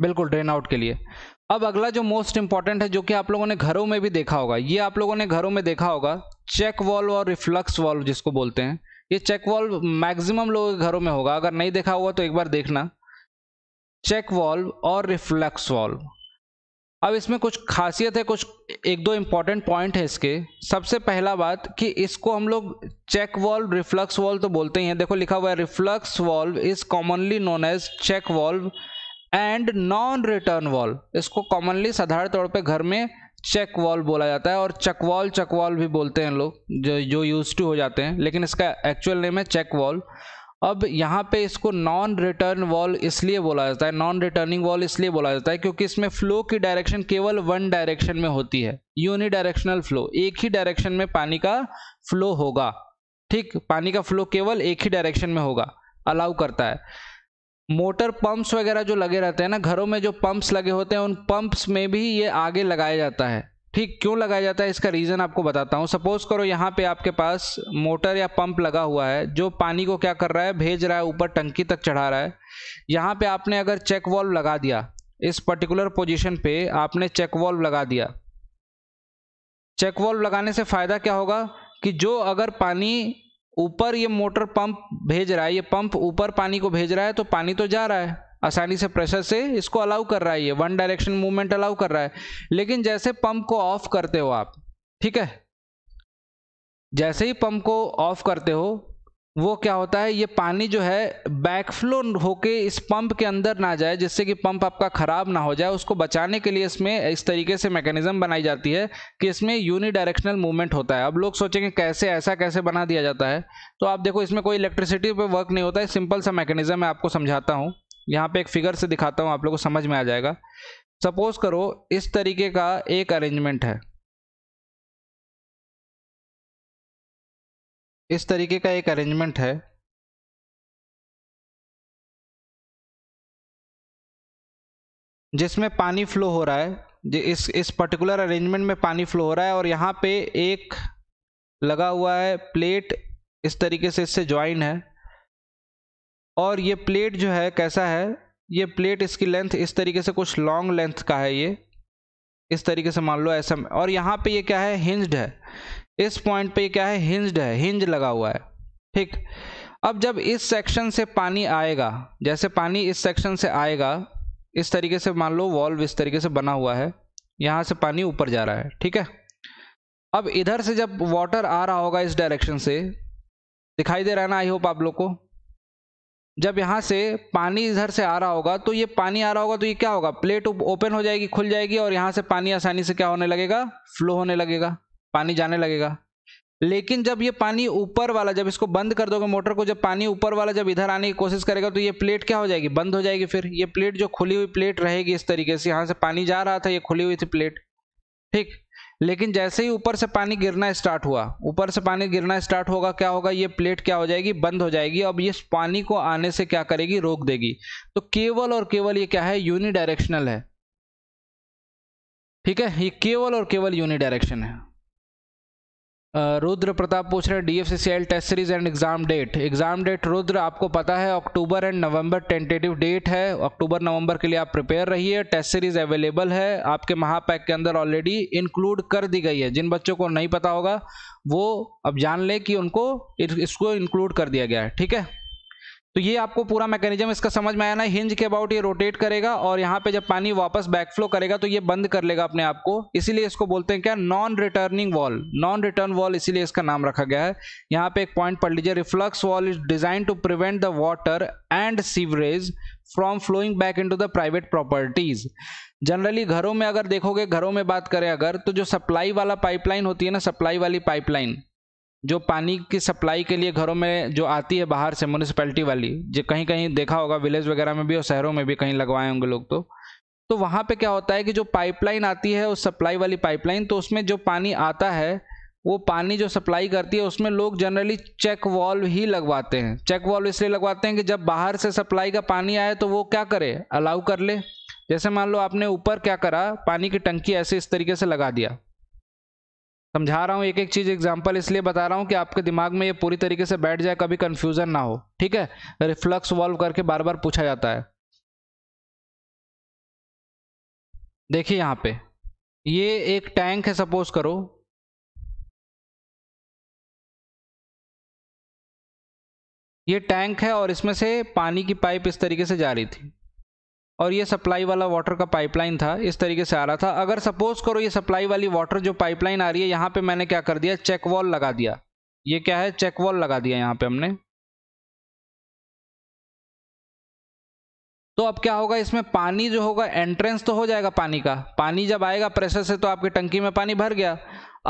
बिल्कुल ड्रेन आउट के लिए अब अगला जो मोस्ट इंपॉर्टेंट है जो कि आप लोगों ने घरों में भी देखा होगा ये आप लोगों ने घरों में देखा होगा चेक वॉल्व और रिफ्लक्स वॉल्व जिसको बोलते हैं ये चेक वॉल्व मैक्सिमम लोगों के घरों में होगा अगर नहीं देखा होगा तो एक बार देखना चेक वॉल्व और रिफ्लक्स वॉल्व अब इसमें कुछ खासियत है कुछ एक दो इम्पॉर्टेंट पॉइंट है इसके सबसे पहला बात कि इसको हम लोग चेक वॉल्व रिफ्लक्स वॉल्व तो बोलते ही हैं देखो लिखा हुआ है reflux valve is commonly known as check valve and non return valve इसको कॉमनली साधारण तौर पे घर में चेक वॉल्व बोला जाता है और चकवाल चकवाल भी बोलते हैं लोग जो जो यूज टू हो जाते हैं लेकिन इसका एक्चुअल नेम है चेक वॉल्व अब यहाँ पे इसको नॉन रिटर्न वॉल इसलिए बोला जाता है नॉन रिटर्निंग वॉल इसलिए बोला जाता है क्योंकि इसमें फ्लो की डायरेक्शन केवल वन डायरेक्शन में होती है यूनि डायरेक्शनल फ्लो एक ही डायरेक्शन में पानी का फ्लो होगा ठीक पानी का फ्लो केवल एक ही डायरेक्शन में होगा अलाउ करता है मोटर पंप्स वगैरह जो लगे रहते हैं ना घरों में जो पंप्स लगे होते हैं उन पंप्स में भी ये आगे लगाया जाता है ठीक क्यों लगाया जाता है इसका रीज़न आपको बताता हूँ सपोज करो यहाँ पे आपके पास मोटर या पंप लगा हुआ है जो पानी को क्या कर रहा है भेज रहा है ऊपर टंकी तक चढ़ा रहा है यहाँ पे आपने अगर चेक वॉल्व लगा दिया इस पर्टिकुलर पोजीशन पे आपने चेक वॉल्व लगा दिया चेक वॉल्व लगाने से फ़ायदा क्या होगा कि जो अगर पानी ऊपर ये मोटर पंप भेज रहा है ये पंप ऊपर पानी को भेज रहा है तो पानी तो जा रहा है आसानी से प्रेशर से इसको अलाउ कर रहा है ये वन डायरेक्शन मूवमेंट अलाउ कर रहा है लेकिन जैसे पंप को ऑफ करते हो आप ठीक है जैसे ही पंप को ऑफ करते हो वो क्या होता है ये पानी जो है बैकफ्लो होके इस पंप के अंदर ना जाए जिससे कि पंप आपका ख़राब ना हो जाए उसको बचाने के लिए इसमें इस तरीके से मैकेनिज्म बनाई जाती है कि इसमें यूनि डायरेक्शनल मूवमेंट होता है अब लोग सोचेंगे कैसे ऐसा कैसे बना दिया जाता है तो आप देखो इसमें कोई इलेक्ट्रिसिटी पर वर्क नहीं होता है सिंपल सा मैकेनिज्म मैं आपको समझाता हूँ यहाँ पे एक फिगर से दिखाता हूँ आप लोग को समझ में आ जाएगा सपोज करो इस तरीके का एक अरेंजमेंट है इस तरीके का एक अरेंजमेंट है जिसमें पानी फ्लो हो रहा है इस इस पर्टिकुलर अरेंजमेंट में पानी फ्लो हो रहा है और यहाँ पे एक लगा हुआ है प्लेट इस तरीके से इससे ज्वाइन है और ये प्लेट जो है कैसा है ये प्लेट इसकी लेंथ इस तरीके से कुछ लॉन्ग लेंथ का है ये इस तरीके से मान लो ऐसा और यहाँ पे ये क्या है हिंज्ड है इस पॉइंट पे ये क्या है हिंज्ड है हिंज लगा हुआ है ठीक अब जब इस सेक्शन से पानी आएगा जैसे पानी इस सेक्शन से आएगा इस तरीके से मान लो वॉल्व इस तरीके से बना हुआ है यहाँ से पानी ऊपर जा रहा है ठीक है अब इधर से जब वाटर आ रहा होगा इस डायरेक्शन से दिखाई दे रहा है ना आई होप आप लोग को जब यहाँ से पानी इधर से आ रहा होगा तो ये पानी आ रहा होगा तो ये क्या होगा प्लेट ओपन हो जाएगी खुल जाएगी और यहाँ से पानी आसानी से क्या होने लगेगा फ्लो होने लगेगा पानी जाने लगेगा लेकिन जब ये पानी ऊपर वाला जब इसको बंद कर दोगे मोटर को जब पानी ऊपर वाला जब इधर आने की कोशिश करेगा तो ये प्लेट क्या हो जाएगी बंद हो जाएगी फिर ये प्लेट जो खुली हुई प्लेट रहेगी इस तरीके से यहाँ से पानी जा रहा था ये खुली हुई थी प्लेट ठीक लेकिन जैसे ही ऊपर से पानी गिरना स्टार्ट हुआ ऊपर से पानी गिरना स्टार्ट होगा क्या होगा ये प्लेट क्या हो जाएगी बंद हो जाएगी अब ये पानी को आने से क्या करेगी रोक देगी तो केवल और केवल ये क्या है यूनिडायरेक्शनल है ठीक है ये केवल और केवल यूनिडायरेक्शन है रुद्र प्रताप पूछ रहे हैं D F C C L test series and exam date exam date Rudra आपको पता है October and November tentative date है अक्टूबर नवंबर के लिए आप प्रिपेयर रहिए टेस्ट सीरीज अवेलेबल है आपके महापैक के अंदर ऑलरेडी इंक्लूड कर दी गई है जिन बच्चों को नहीं पता होगा वो अब जान ले कि उनको इसको इंक्लूड कर दिया गया है ठीक है तो ये आपको पूरा मैकेनिज्म इसका समझ में आया ना हिंज के अबाउट ये रोटेट करेगा और यहाँ पे जब पानी वापस बैकफ्लो करेगा तो ये बंद कर लेगा अपने आप को इसीलिए इसको बोलते हैं क्या non returning valve non return valve इसीलिए इसका नाम रखा गया है यहाँ पे एक पॉइंट पढ़ लीजिए reflux valve is design to prevent the water and sewerage from flowing back to the private properties generally घरों में अगर देखोगे घरों में बात करें अगर तो जो सप्लाई वाला पाइपलाइन होती है ना सप्लाई वाली पाइपलाइन जो पानी की सप्लाई के लिए घरों में जो आती है बाहर से म्यूनिसपैलिटी वाली जो कहीं कहीं देखा होगा विलेज वगैरह में भी और शहरों में भी कहीं लगवाए होंगे लोग तो तो वहाँ पे क्या होता है कि जो पाइपलाइन आती है उस सप्लाई वाली पाइपलाइन तो उसमें जो पानी आता है वो पानी जो सप्लाई करती है उसमें लोग जनरली चेक वॉल्व ही लगवाते हैं चेक वॉल्व इसलिए लगवाते हैं कि जब बाहर से सप्लाई का पानी आए तो वो क्या करे अलाउ कर ले जैसे मान लो आपने ऊपर क्या करा पानी की टंकी ऐसे इस तरीके से लगा दिया समझा रहा हूँ एक एक चीज़ एग्जाम्पल इसलिए बता रहा हूँ कि आपके दिमाग में ये पूरी तरीके से बैठ जाए कभी कन्फ्यूजन ना हो ठीक है रिफ्लक्स वॉल्व करके बार बार पूछा जाता है देखिए यहाँ पे ये एक टैंक है सपोज करो ये टैंक है और इसमें से पानी की पाइप इस तरीके से जा रही थी और ये सप्लाई वाला वाटर का पाइपलाइन था इस तरीके से आ रहा था अगर सपोज करो ये सप्लाई वाली वाटर जो पाइपलाइन आ रही है यहाँ पे मैंने क्या कर दिया चेक वॉल लगा दिया ये क्या है चेक वॉल लगा दिया यहाँ पे हमने तो अब क्या होगा इसमें पानी जो होगा एंट्रेंस तो हो जाएगा पानी का पानी जब आएगा प्रेशर से तो आपकी टंकी में पानी भर गया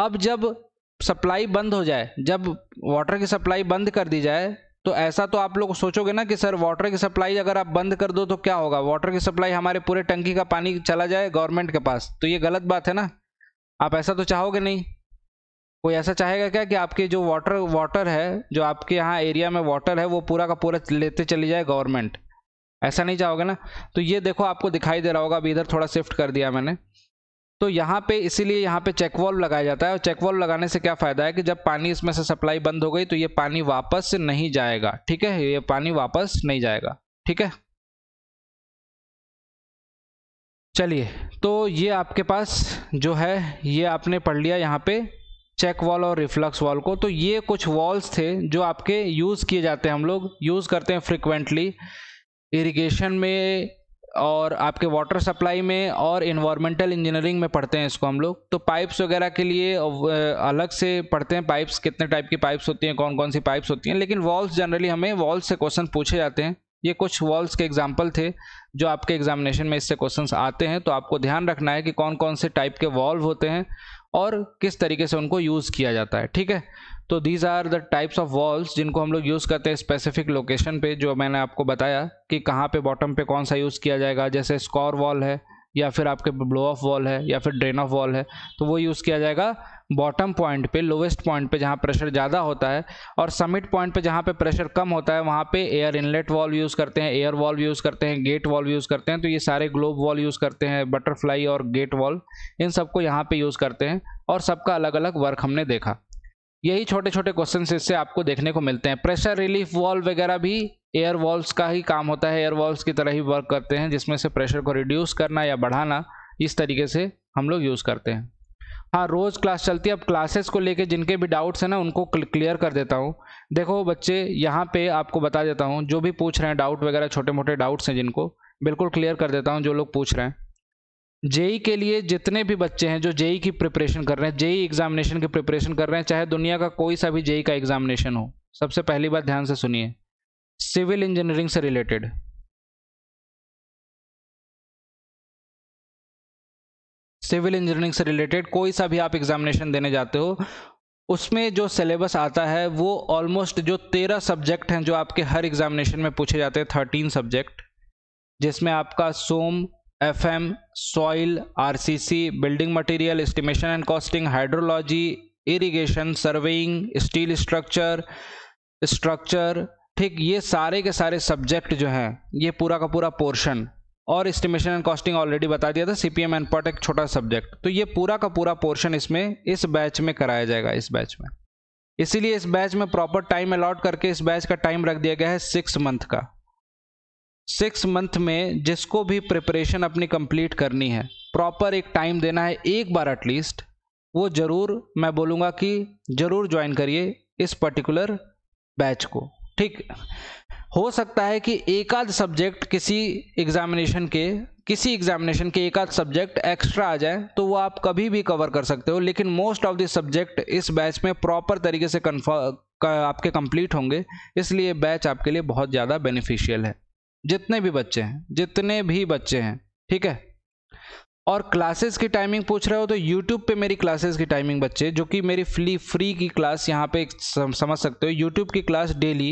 अब जब सप्लाई बंद हो जाए जब वाटर की सप्लाई बंद कर दी जाए तो ऐसा तो आप लोग सोचोगे ना कि सर वाटर की सप्लाई अगर आप बंद कर दो तो क्या होगा वाटर की सप्लाई हमारे पूरे टंकी का पानी चला जाए गवर्नमेंट के पास तो ये गलत बात है ना आप ऐसा तो चाहोगे नहीं कोई ऐसा चाहेगा क्या कि आपके जो वाटर वाटर है जो आपके यहाँ एरिया में वाटर है वो पूरा का पूरा लेते चली जाए गवर्नमेंट ऐसा नहीं चाहोगे ना तो ये देखो आपको दिखाई दे रहा होगा अभी इधर थोड़ा शिफ्ट कर दिया मैंने तो यहाँ पे इसीलिए यहाँ पे चेक वॉल्व लगाया जाता है और चेक वॉल्व लगाने से क्या फ़ायदा है कि जब पानी इसमें से सप्लाई बंद हो गई तो ये पानी वापस नहीं जाएगा ठीक है ये पानी वापस नहीं जाएगा ठीक है चलिए तो ये आपके पास जो है ये आपने पढ़ लिया यहाँ पे चेक वॉल और रिफ्लक्स वॉल को तो ये कुछ वॉल्स थे जो आपके यूज़ किए जाते हैं हम लोग यूज़ करते हैं फ्रिक्वेंटली इरीगेशन में और आपके वाटर सप्लाई में और इन्वामेंटल इंजीनियरिंग में पढ़ते हैं इसको हम लोग तो पाइप्स वगैरह के लिए अलग से पढ़ते हैं पाइप्स कितने टाइप की पाइप्स होती हैं कौन कौन सी पाइप्स होती हैं लेकिन वॉल्स जनरली हमें वॉल्स से क्वेश्चन पूछे जाते हैं ये कुछ वॉल्स के एग्जाम्पल थे जो आपके एग्जामिनेशन में इससे क्वेश्चन आते हैं तो आपको ध्यान रखना है कि कौन कौन से टाइप के वॉल्व होते हैं और किस तरीके से उनको यूज़ किया जाता है ठीक है तो these are the types of valves जिनको हम लोग यूज़ करते हैं स्पेसिफिक लोकेशन पे जो मैंने आपको बताया कि कहाँ पे बॉटम पे कौन सा यूज़ किया जाएगा जैसे स्कॉर वॉल है या फिर आपके ब्लो ऑफ वॉल है या फिर ड्रेन ऑफ वॉल है तो वो यूज़ किया जाएगा बॉटम पॉइंट पे लोवेस्ट पॉइंट पे जहाँ प्रेशर ज़्यादा होता है और समिट पॉइंट पे जहाँ पे प्रेशर कम होता है वहाँ पे एयर इनलेट वॉल यूज़ करते हैं एयर वॉल यूज़ करते हैं गेट वॉल यूज़ करते हैं तो ये सारे ग्लोब वॉल यूज़ करते हैं बटरफ्लाई और गेट वॉल इन सबको यहाँ पर यूज़ करते हैं और सबका अलग अलग वर्क हमने देखा यही छोटे छोटे क्वेश्चन इससे आपको देखने को मिलते हैं प्रेशर रिलीफ वॉल्व वगैरह भी एयर वॉल्व्स का ही काम होता है एयर वॉल्व्स की तरह ही वर्क करते हैं जिसमें से प्रेशर को रिड्यूस करना या बढ़ाना इस तरीके से हम लोग यूज़ करते हैं हाँ रोज़ क्लास चलती है अब क्लासेस को लेके जिनके भी डाउट्स हैं ना उनको क्लियर कर देता हूँ देखो बच्चे यहाँ पे आपको बता देता हूँ जो भी पूछ रहे हैं डाउट वगैरह छोटे मोटे डाउट्स हैं जिनको बिल्कुल क्लियर कर देता हूँ जो लोग पूछ रहे हैं जेई के लिए जितने भी बच्चे हैं जो जेई की प्रिपरेशन कर रहे हैं जेई एग्जामिनेशन की प्रिपरेशन कर रहे हैं चाहे दुनिया का कोई सा भी जेई का एग्जामिनेशन हो सबसे पहली बात ध्यान से सुनिए सिविल इंजीनियरिंग से रिलेटेड सिविल इंजीनियरिंग से रिलेटेड कोई सा भी आप एग्जामिनेशन देने जाते हो उसमें जो सिलेबस आता है वो ऑलमोस्ट जो तेरह सब्जेक्ट हैं जो आपके हर एग्जामिनेशन में पूछे जाते हैं थर्टीन सब्जेक्ट जिसमें आपका SOM FM, C C building material estimation and costing hydrology irrigation surveying steel structure structure ठीक ये सारे के सारे सब्जेक्ट जो हैं ये पूरा का पूरा पोर्शन और एस्टिमेशन एंड कॉस्टिंग ऑलरेडी बता दिया था सीपीएम एंड पॉट एक छोटा सब्जेक्ट तो ये पूरा का पूरा पोर्शन इसमें इस बैच में कराया जाएगा इस बैच में इसीलिए इस बैच में प्रॉपर टाइम अलॉट करके इस बैच का टाइम रख दिया गया है सिक्स मंथ का सिक्स मंथ में जिसको भी प्रिपरेशन अपनी कंप्लीट करनी है प्रॉपर एक टाइम देना है एक बार एटलीस्ट वो ज़रूर मैं बोलूँगा कि ज़रूर ज्वाइन करिए इस पर्टिकुलर बैच को ठीक हो सकता है कि एक आध सब्जेक्ट किसी एग्जामिनेशन के किसी एग्जामिनेशन के एक आध सब्जेक्ट एक्स्ट्रा आ जाए तो वो आप कभी भी कवर कर सकते हो लेकिन मोस्ट ऑफ द सब्जेक्ट इस बैच में प्रॉपर तरीके से कन्फर्म आपके कंप्लीट होंगे इसलिए बैच आपके लिए बहुत ज़्यादा बेनिफिशियल है जितने भी बच्चे हैं जितने भी बच्चे हैं ठीक है और क्लासेस की टाइमिंग पूछ रहे हो तो यूट्यूब पे मेरी क्लासेस की टाइमिंग बच्चे जो कि मेरी फ्री फ्री की क्लास यहाँ पे समझ सकते हो यूट्यूब की क्लास डेली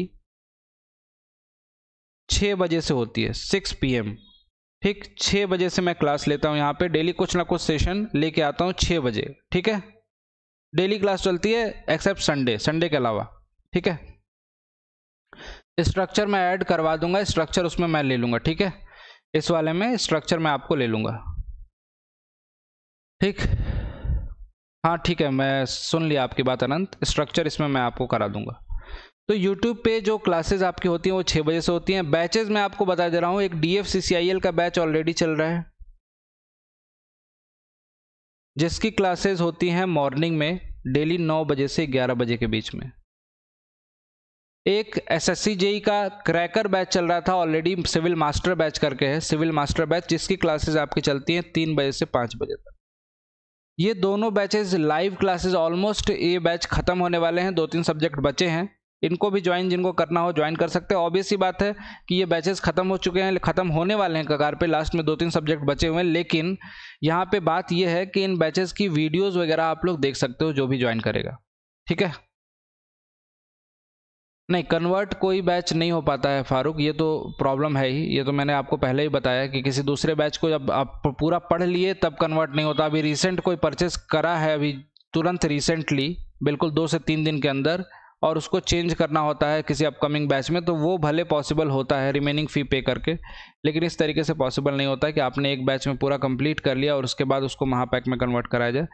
छः बजे से होती है सिक्स पी ठीक छः बजे से मैं क्लास लेता हूँ यहाँ पे डेली कुछ ना कुछ सेशन लेके आता हूँ छः बजे ठीक है डेली क्लास चलती है एक्सेप्ट संडे संडे के अलावा ठीक है स्ट्रक्चर मैं ऐड करवा दूंगा स्ट्रक्चर उसमें मैं ले लूंगा ठीक है इस वाले में स्ट्रक्चर मैं आपको ले लूंगा ठीक हाँ ठीक है मैं सुन लिया आपकी बात अनंत स्ट्रक्चर इसमें मैं आपको करा दूंगा तो यूट्यूब पे जो क्लासेज आपकी होती हैं वो छः बजे से होती हैं बैचेज मैं आपको बता दे रहा हूँ एक डी एफ का बैच ऑलरेडी चल रहा है जिसकी क्लासेज होती हैं मॉर्निंग में डेली नौ बजे से ग्यारह बजे के बीच में एक एस एस जेई का क्रैकर बैच चल रहा था ऑलरेडी सिविल मास्टर बैच करके है सिविल मास्टर बैच जिसकी क्लासेस आपकी चलती हैं तीन बजे से पाँच बजे तक ये दोनों बैचेस लाइव क्लासेस ऑलमोस्ट ये बैच खत्म होने वाले हैं दो तीन सब्जेक्ट बचे हैं इनको भी ज्वाइन जिनको करना हो ज्वाइन कर सकते हैं ऑब्वियस ही बात है कि ये बैचेस खत्म हो चुके हैं खत्म होने वाले हैं कगार पे लास्ट में दो तीन सब्जेक्ट बचे हुए हैं लेकिन यहाँ पे बात यह है कि इन बैचेस की वीडियोज़ वगैरह आप लोग देख सकते हो जो भी ज्वाइन करेगा ठीक है नहीं कन्वर्ट कोई बैच नहीं हो पाता है फारूक ये तो प्रॉब्लम है ही ये तो मैंने आपको पहले ही बताया कि किसी दूसरे बैच को जब आप पूरा पढ़ लिए तब कन्वर्ट नहीं होता अभी रिसेंट कोई परचेस करा है अभी तुरंत रिसेंटली बिल्कुल दो से तीन दिन के अंदर और उसको चेंज करना होता है किसी अपकमिंग बैच में तो वो भले पॉसिबल होता है रिमेनिंग फ़ी पे करके लेकिन इस तरीके से पॉसिबल नहीं होता है कि आपने एक बैच में पूरा कंप्लीट कर लिया और उसके बाद उसको महापैक में कन्वर्ट कराया जाए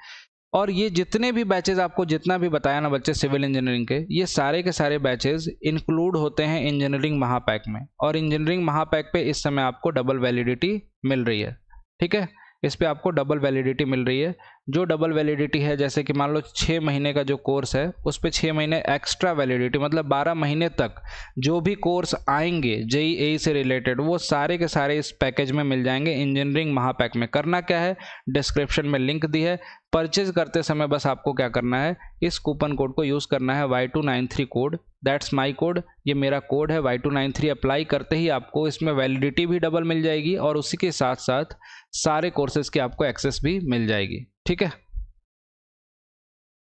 और ये जितने भी बैचेज आपको जितना भी बताया ना बच्चे सिविल इंजीनियरिंग के ये सारे के सारे बैचेज इंक्लूड होते हैं इंजीनियरिंग महापैक में और इंजीनियरिंग महापैक पे इस समय आपको डबल वैलिडिटी मिल रही है ठीक है इस पर आपको डबल वैलिडिटी मिल रही है जो डबल वैलिडिटी है जैसे कि मान लो छः महीने का जो कोर्स है उस पर छः महीने एक्स्ट्रा वैलिडिटी मतलब बारह महीने तक जो भी कोर्स आएंगे जेई ए e से रिलेटेड वो सारे के सारे इस पैकेज में मिल जाएंगे इंजीनियरिंग महापैक में करना क्या है डिस्क्रिप्शन में लिंक दी है परचेज करते समय बस आपको क्या करना है इस कूपन कोड को यूज़ करना है Y two nine three code that's my code ये मेरा कोड है Y two nine three apply करते ही आपको इसमें वैलिडिटी भी डबल मिल जाएगी और उसी के साथ साथ सारे कोर्सेज़ की आपको एक्सेस भी मिल जाएगी ठीक है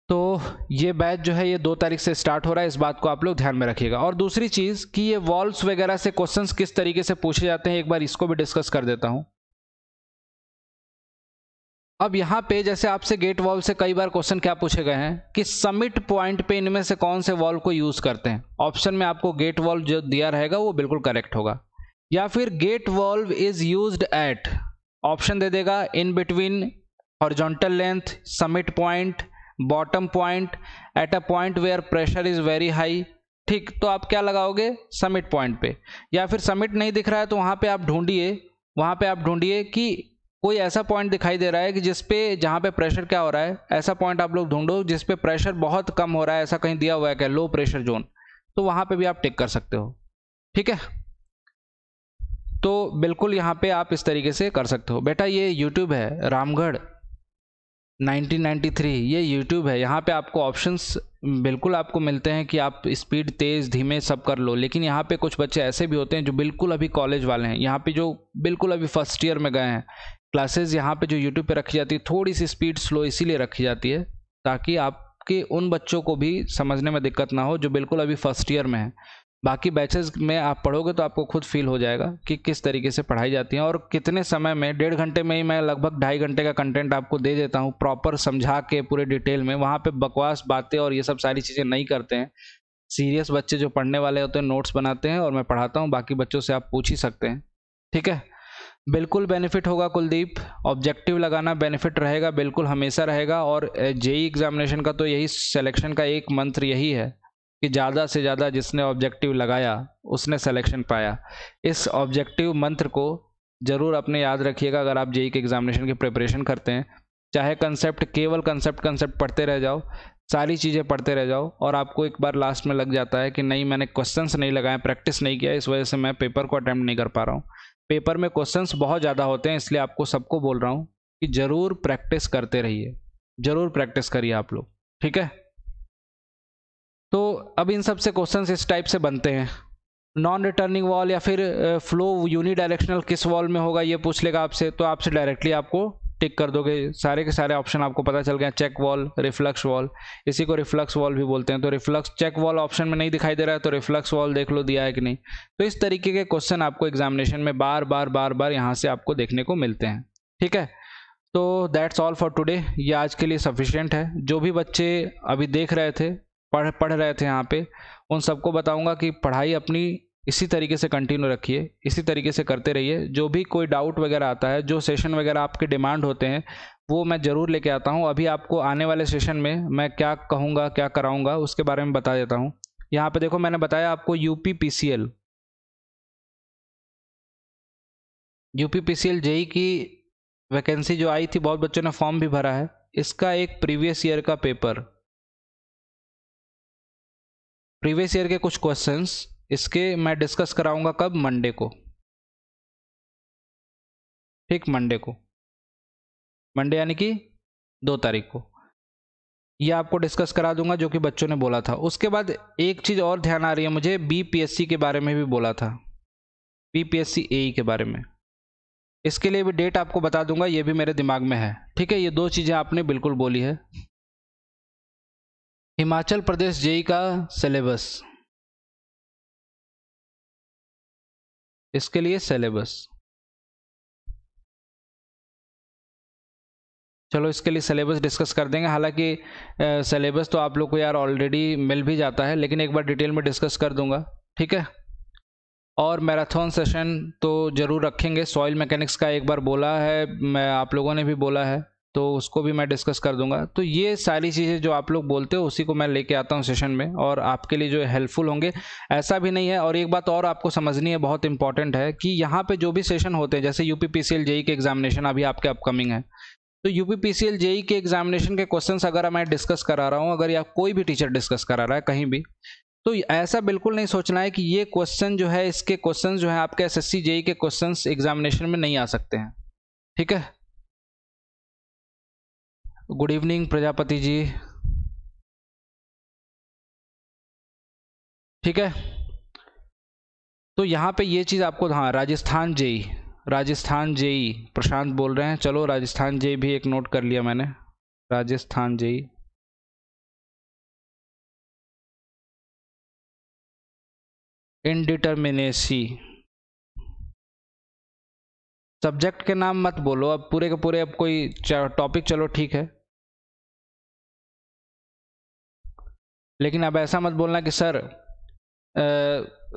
तो ये बैच जो है ये दो तारीख से स्टार्ट हो रहा है इस बात को आप लोग ध्यान में रखिएगा और दूसरी चीज़ कि ये वॉल्स वगैरह से क्वेश्चंस किस तरीके से पूछे जाते हैं एक बार इसको भी डिस्कस कर देता हूं अब यहां पे जैसे आपसे गेट वॉल्व से कई बार क्वेश्चन क्या पूछे गए हैं कि समिट पॉइंट पे इनमें से कौन से वॉल्व को यूज़ करते हैं ऑप्शन में आपको गेट वॉल्व जो दिया रहेगा वो बिल्कुल करेक्ट होगा या फिर gate valve is use at option दे देगा in between horizontal length summit point bottom point at a point where pressure is very high ठीक तो आप क्या लगाओगे समिट पॉइंट पे या फिर समिट नहीं दिख रहा है तो वहाँ पे आप ढूंढिए वहाँ पे आप ढूंढिए कि कोई ऐसा पॉइंट दिखाई दे रहा है कि जिस पे जहाँ पे प्रेशर क्या हो रहा है ऐसा पॉइंट आप लोग ढूंढो जिस पे प्रेशर बहुत कम हो रहा है ऐसा कहीं दिया हुआ है क्या लो प्रेशर जोन तो वहाँ पे भी आप टिक कर सकते हो ठीक है तो बिल्कुल यहाँ पे आप इस तरीके से कर सकते हो बेटा ये यूट्यूब है रामगढ़ 1993 ये यूट्यूब है यहाँ पे आपको ऑप्शंस बिल्कुल आपको मिलते हैं कि आप स्पीड तेज़ धीमे सब कर लो लेकिन यहाँ पे कुछ बच्चे ऐसे भी होते हैं जो बिल्कुल अभी कॉलेज वाले हैं यहाँ पे जो बिल्कुल अभी फर्स्ट ईयर में गए हैं क्लासेस यहाँ पे जो यूट्यूब पे रखी जाती है थोड़ी सी स्पीड स्लो इसीलिए रखी जाती है ताकि आपके उन बच्चों को भी समझने में दिक्कत ना हो जो बिल्कुल अभी फर्स्ट ईयर में है बाकी बैचेस में आप पढ़ोगे तो आपको खुद फील हो जाएगा कि किस तरीके से पढ़ाई जाती है और कितने समय में डेढ़ घंटे में ही मैं लगभग ढाई घंटे का कंटेंट आपको दे देता हूँ प्रॉपर समझा के पूरे डिटेल में वहाँ पे बकवास बातें और ये सब सारी चीज़ें नहीं करते हैं सीरियस बच्चे जो पढ़ने वाले होते हैं नोट्स बनाते हैं और मैं पढ़ाता हूँ बाकी बच्चों से आप पूछ ही सकते हैं ठीक है बिल्कुल बेनिफिट होगा कुलदीप ऑब्जेक्टिव लगाना बेनिफिट रहेगा बिल्कुल हमेशा रहेगा और जेई एग्जामिनेशन e का तो यही सिलेक्शन का एक मंत्र यही है कि ज़्यादा से ज़्यादा जिसने ऑब्जेक्टिव लगाया उसने सेलेक्शन पाया इस ऑब्जेक्टिव मंत्र को ज़रूर अपने याद रखिएगा अगर आप जेई के एग्जामिनेशन की प्रिपरेशन करते हैं चाहे कंसेप्ट केवल कंसेप्ट कंसेप्ट पढ़ते रह जाओ सारी चीज़ें पढ़ते रह जाओ और आपको एक बार लास्ट में लग जाता है कि नहीं मैंने क्वेश्चंस नहीं लगाए प्रैक्टिस नहीं किया इस वजह से मैं पेपर को अटैम्प्ट नहीं कर पा रहा हूँ पेपर में क्वेश्चंस बहुत ज़्यादा होते हैं इसलिए आपको सबको बोल रहा हूँ कि ज़रूर प्रैक्टिस करते रहिए ज़रूर प्रैक्टिस करिए आप लोग ठीक है तो अब इन सब से क्वेश्चन इस टाइप से बनते हैं नॉन रिटर्निंग वॉल या फिर फ्लो यूनी डायरेक्शनल किस वॉल में होगा ये पूछ लेगा आपसे तो आपसे डायरेक्टली आपको टिक कर दोगे सारे के सारे ऑप्शन आपको पता चल गए चेक वॉल रिफ्लक्स वॉल इसी को रिफ्लक्स वॉल भी बोलते हैं तो रिफ्लक्स चेक वॉल ऑप्शन में नहीं दिखाई दे रहा है तो रिफ्लक्स वॉल देख लो दिया है कि नहीं तो इस तरीके के क्वेश्चन आपको एग्जामिनेशन में बार बार बार बार यहाँ से आपको देखने को मिलते हैं ठीक है तो दैट्स ऑल फॉर टुडे ये आज के लिए सफिशियंट है जो भी बच्चे अभी देख रहे थे पढ़ पढ़ रहे थे यहाँ पे उन सबको बताऊँगा कि पढ़ाई अपनी इसी तरीके से कंटिन्यू रखिए इसी तरीके से करते रहिए जो भी कोई डाउट वगैरह आता है जो सेशन वगैरह आपके डिमांड होते हैं वो मैं ज़रूर लेके आता हूँ अभी आपको आने वाले सेशन में मैं क्या कहूँगा क्या कराऊँगा उसके बारे में बता देता हूँ यहाँ पे देखो मैंने बताया आपको U P P C L U P P C L JE की वैकेंसी जो आई थी बहुत बच्चों ने फॉर्म भी भरा है इसका एक प्रीवियस ईयर का पेपर प्रीवियस ईयर के कुछ क्वेश्चंस इसके मैं डिस्कस कराऊंगा कब मंडे को ठीक मंडे को मंडे यानी कि दो तारीख को ये आपको डिस्कस करा दूंगा जो कि बच्चों ने बोला था उसके बाद एक चीज़ और ध्यान आ रही है मुझे बीपीएससी के बारे में भी बोला था बीपीएससी एई e के बारे में इसके लिए भी डेट आपको बता दूंगा ये भी मेरे दिमाग में है ठीक है ये दो चीज़ें आपने बिल्कुल बोली है हिमाचल प्रदेश जेई का सिलेबस इसके लिए सिलेबस चलो इसके लिए सिलेबस डिस्कस कर देंगे हालांकि सिलेबस तो आप लोग को यार ऑलरेडी मिल भी जाता है लेकिन एक बार डिटेल में डिस्कस कर दूंगा ठीक है और मैराथन सेशन तो ज़रूर रखेंगे सॉइल मैकेनिक्स का एक बार बोला है मैं आप लोगों ने भी बोला है तो उसको भी मैं डिस्कस कर दूंगा तो ये सारी चीज़ें जो आप लोग बोलते हो उसी को मैं लेके आता हूँ सेशन में और आपके लिए जो हेल्पफुल होंगे ऐसा भी नहीं है और एक बात और आपको समझनी है बहुत इंपॉर्टेंट है कि यहाँ पे जो भी सेशन होते हैं जैसे U P P C L JE के एग्जामिनेशन अभी आपके अपकमिंग है तो U P P C L JE के एग्जामिनेशन के क्वेश्चन अगर मैं डिस्कस करा रहा हूँ अगर या कोई भी टीचर डिस्कस करा रहा है कहीं भी तो ऐसा बिल्कुल नहीं सोचना है कि ये क्वेश्चन जो है इसके क्वेश्चन जो है आपके एस एस सी जेई के क्वेश्चन एग्जामिनेशन में नहीं आ सकते हैं ठीक है गुड इवनिंग प्रजापति जी ठीक है तो यहाँ पे ये चीज़ आपको हाँ राजस्थान जेई राजस्थान जेई प्रशांत बोल रहे हैं चलो राजस्थान जेई भी एक नोट कर लिया मैंने राजस्थान जेई इनडिटर्मिनेसी सब्जेक्ट के नाम मत बोलो अब पूरे के पूरे अब कोई टॉपिक चलो ठीक है लेकिन अब ऐसा मत बोलना कि सर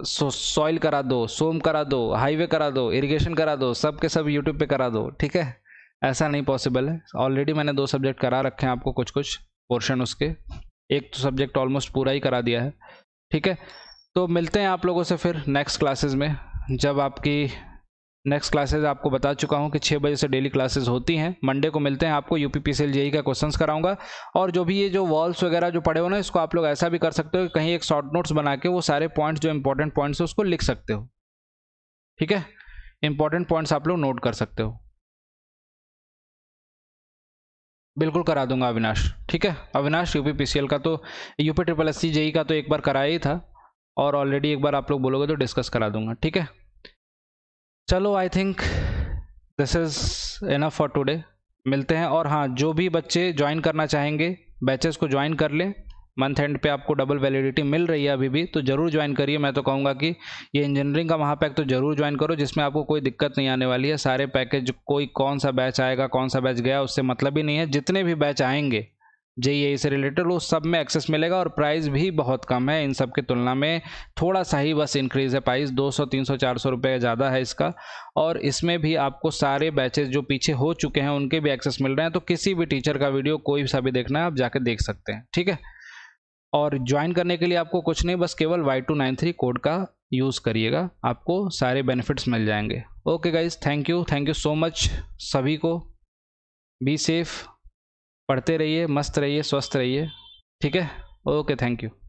सॉइल करा दो सोम करा दो हाईवे करा दो इरिगेशन करा दो सब के सब यूट्यूब पे करा दो ठीक है ऐसा नहीं पॉसिबल है ऑलरेडी मैंने दो सब्जेक्ट करा रखे हैं आपको कुछ कुछ पोर्शन उसके एक तो सब्जेक्ट ऑलमोस्ट पूरा ही करा दिया है ठीक है तो मिलते हैं आप लोगों से फिर नेक्स्ट क्लासेस में जब आपकी नेक्स्ट क्लासेज आपको बता चुका हूँ कि छः बजे से डेली क्लासेज होती हैं मंडे को मिलते हैं आपको यू पी जेई का क्वेश्चन कराऊंगा और जो भी ये जो वॉल्स वगैरह जो पड़े हो ना इसको आप लोग ऐसा भी कर सकते हो कहीं एक शॉर्ट नोट्स बना के वो सारे पॉइंट्स जो इंपॉर्टेंट पॉइंट्स हैं उसको लिख सकते हो ठीक है इंपॉर्टेंट पॉइंट्स आप लोग नोट कर सकते हो बिल्कुल करा दूंगा अविनाश ठीक है अविनाश सी एल का तो P triple S C JE का तो एक बार कराया ही था और ऑलरेडी एक बार आप लोग बोलोगे तो डिस्कस करा दूंगा ठीक है चलो I think this is enough for today मिलते हैं और हाँ जो भी बच्चे ज्वाइन करना चाहेंगे बैचेस को ज्वाइन कर लें मंथ एंड पे आपको डबल वैलिडिटी मिल रही है अभी भी तो ज़रूर ज्वाइन करिए मैं तो कहूँगा कि ये इंजीनियरिंग का वहाँ पैक तो ज़रूर ज्वाइन करो जिसमें आपको कोई दिक्कत नहीं आने वाली है सारे पैकेज कोई कौन सा बैच आएगा कौन सा बैच गया उससे मतलब ही नहीं है जितने भी बैच आएंगे जेईई से रिलेटेड वो सब में एक्सेस मिलेगा और प्राइस भी बहुत कम है इन सब की तुलना में थोड़ा सा ही बस इंक्रीज़ है प्राइस 200 300 400 रुपए ज़्यादा है इसका और इसमें भी आपको सारे बैचेज जो पीछे हो चुके हैं उनके भी एक्सेस मिल रहे हैं तो किसी भी टीचर का वीडियो कोई सा भी देखना है आप जाके देख सकते हैं ठीक है और ज्वाइन करने के लिए आपको कुछ नहीं बस केवल Y two nine three code का यूज़ करिएगा आपको सारे बेनिफिट्स मिल जाएंगे okay guys thank you thank you so much सभी को बी सेफ़ पढ़ते रहिए मस्त रहिए स्वस्थ रहिए ठीक है ओके थैंक यू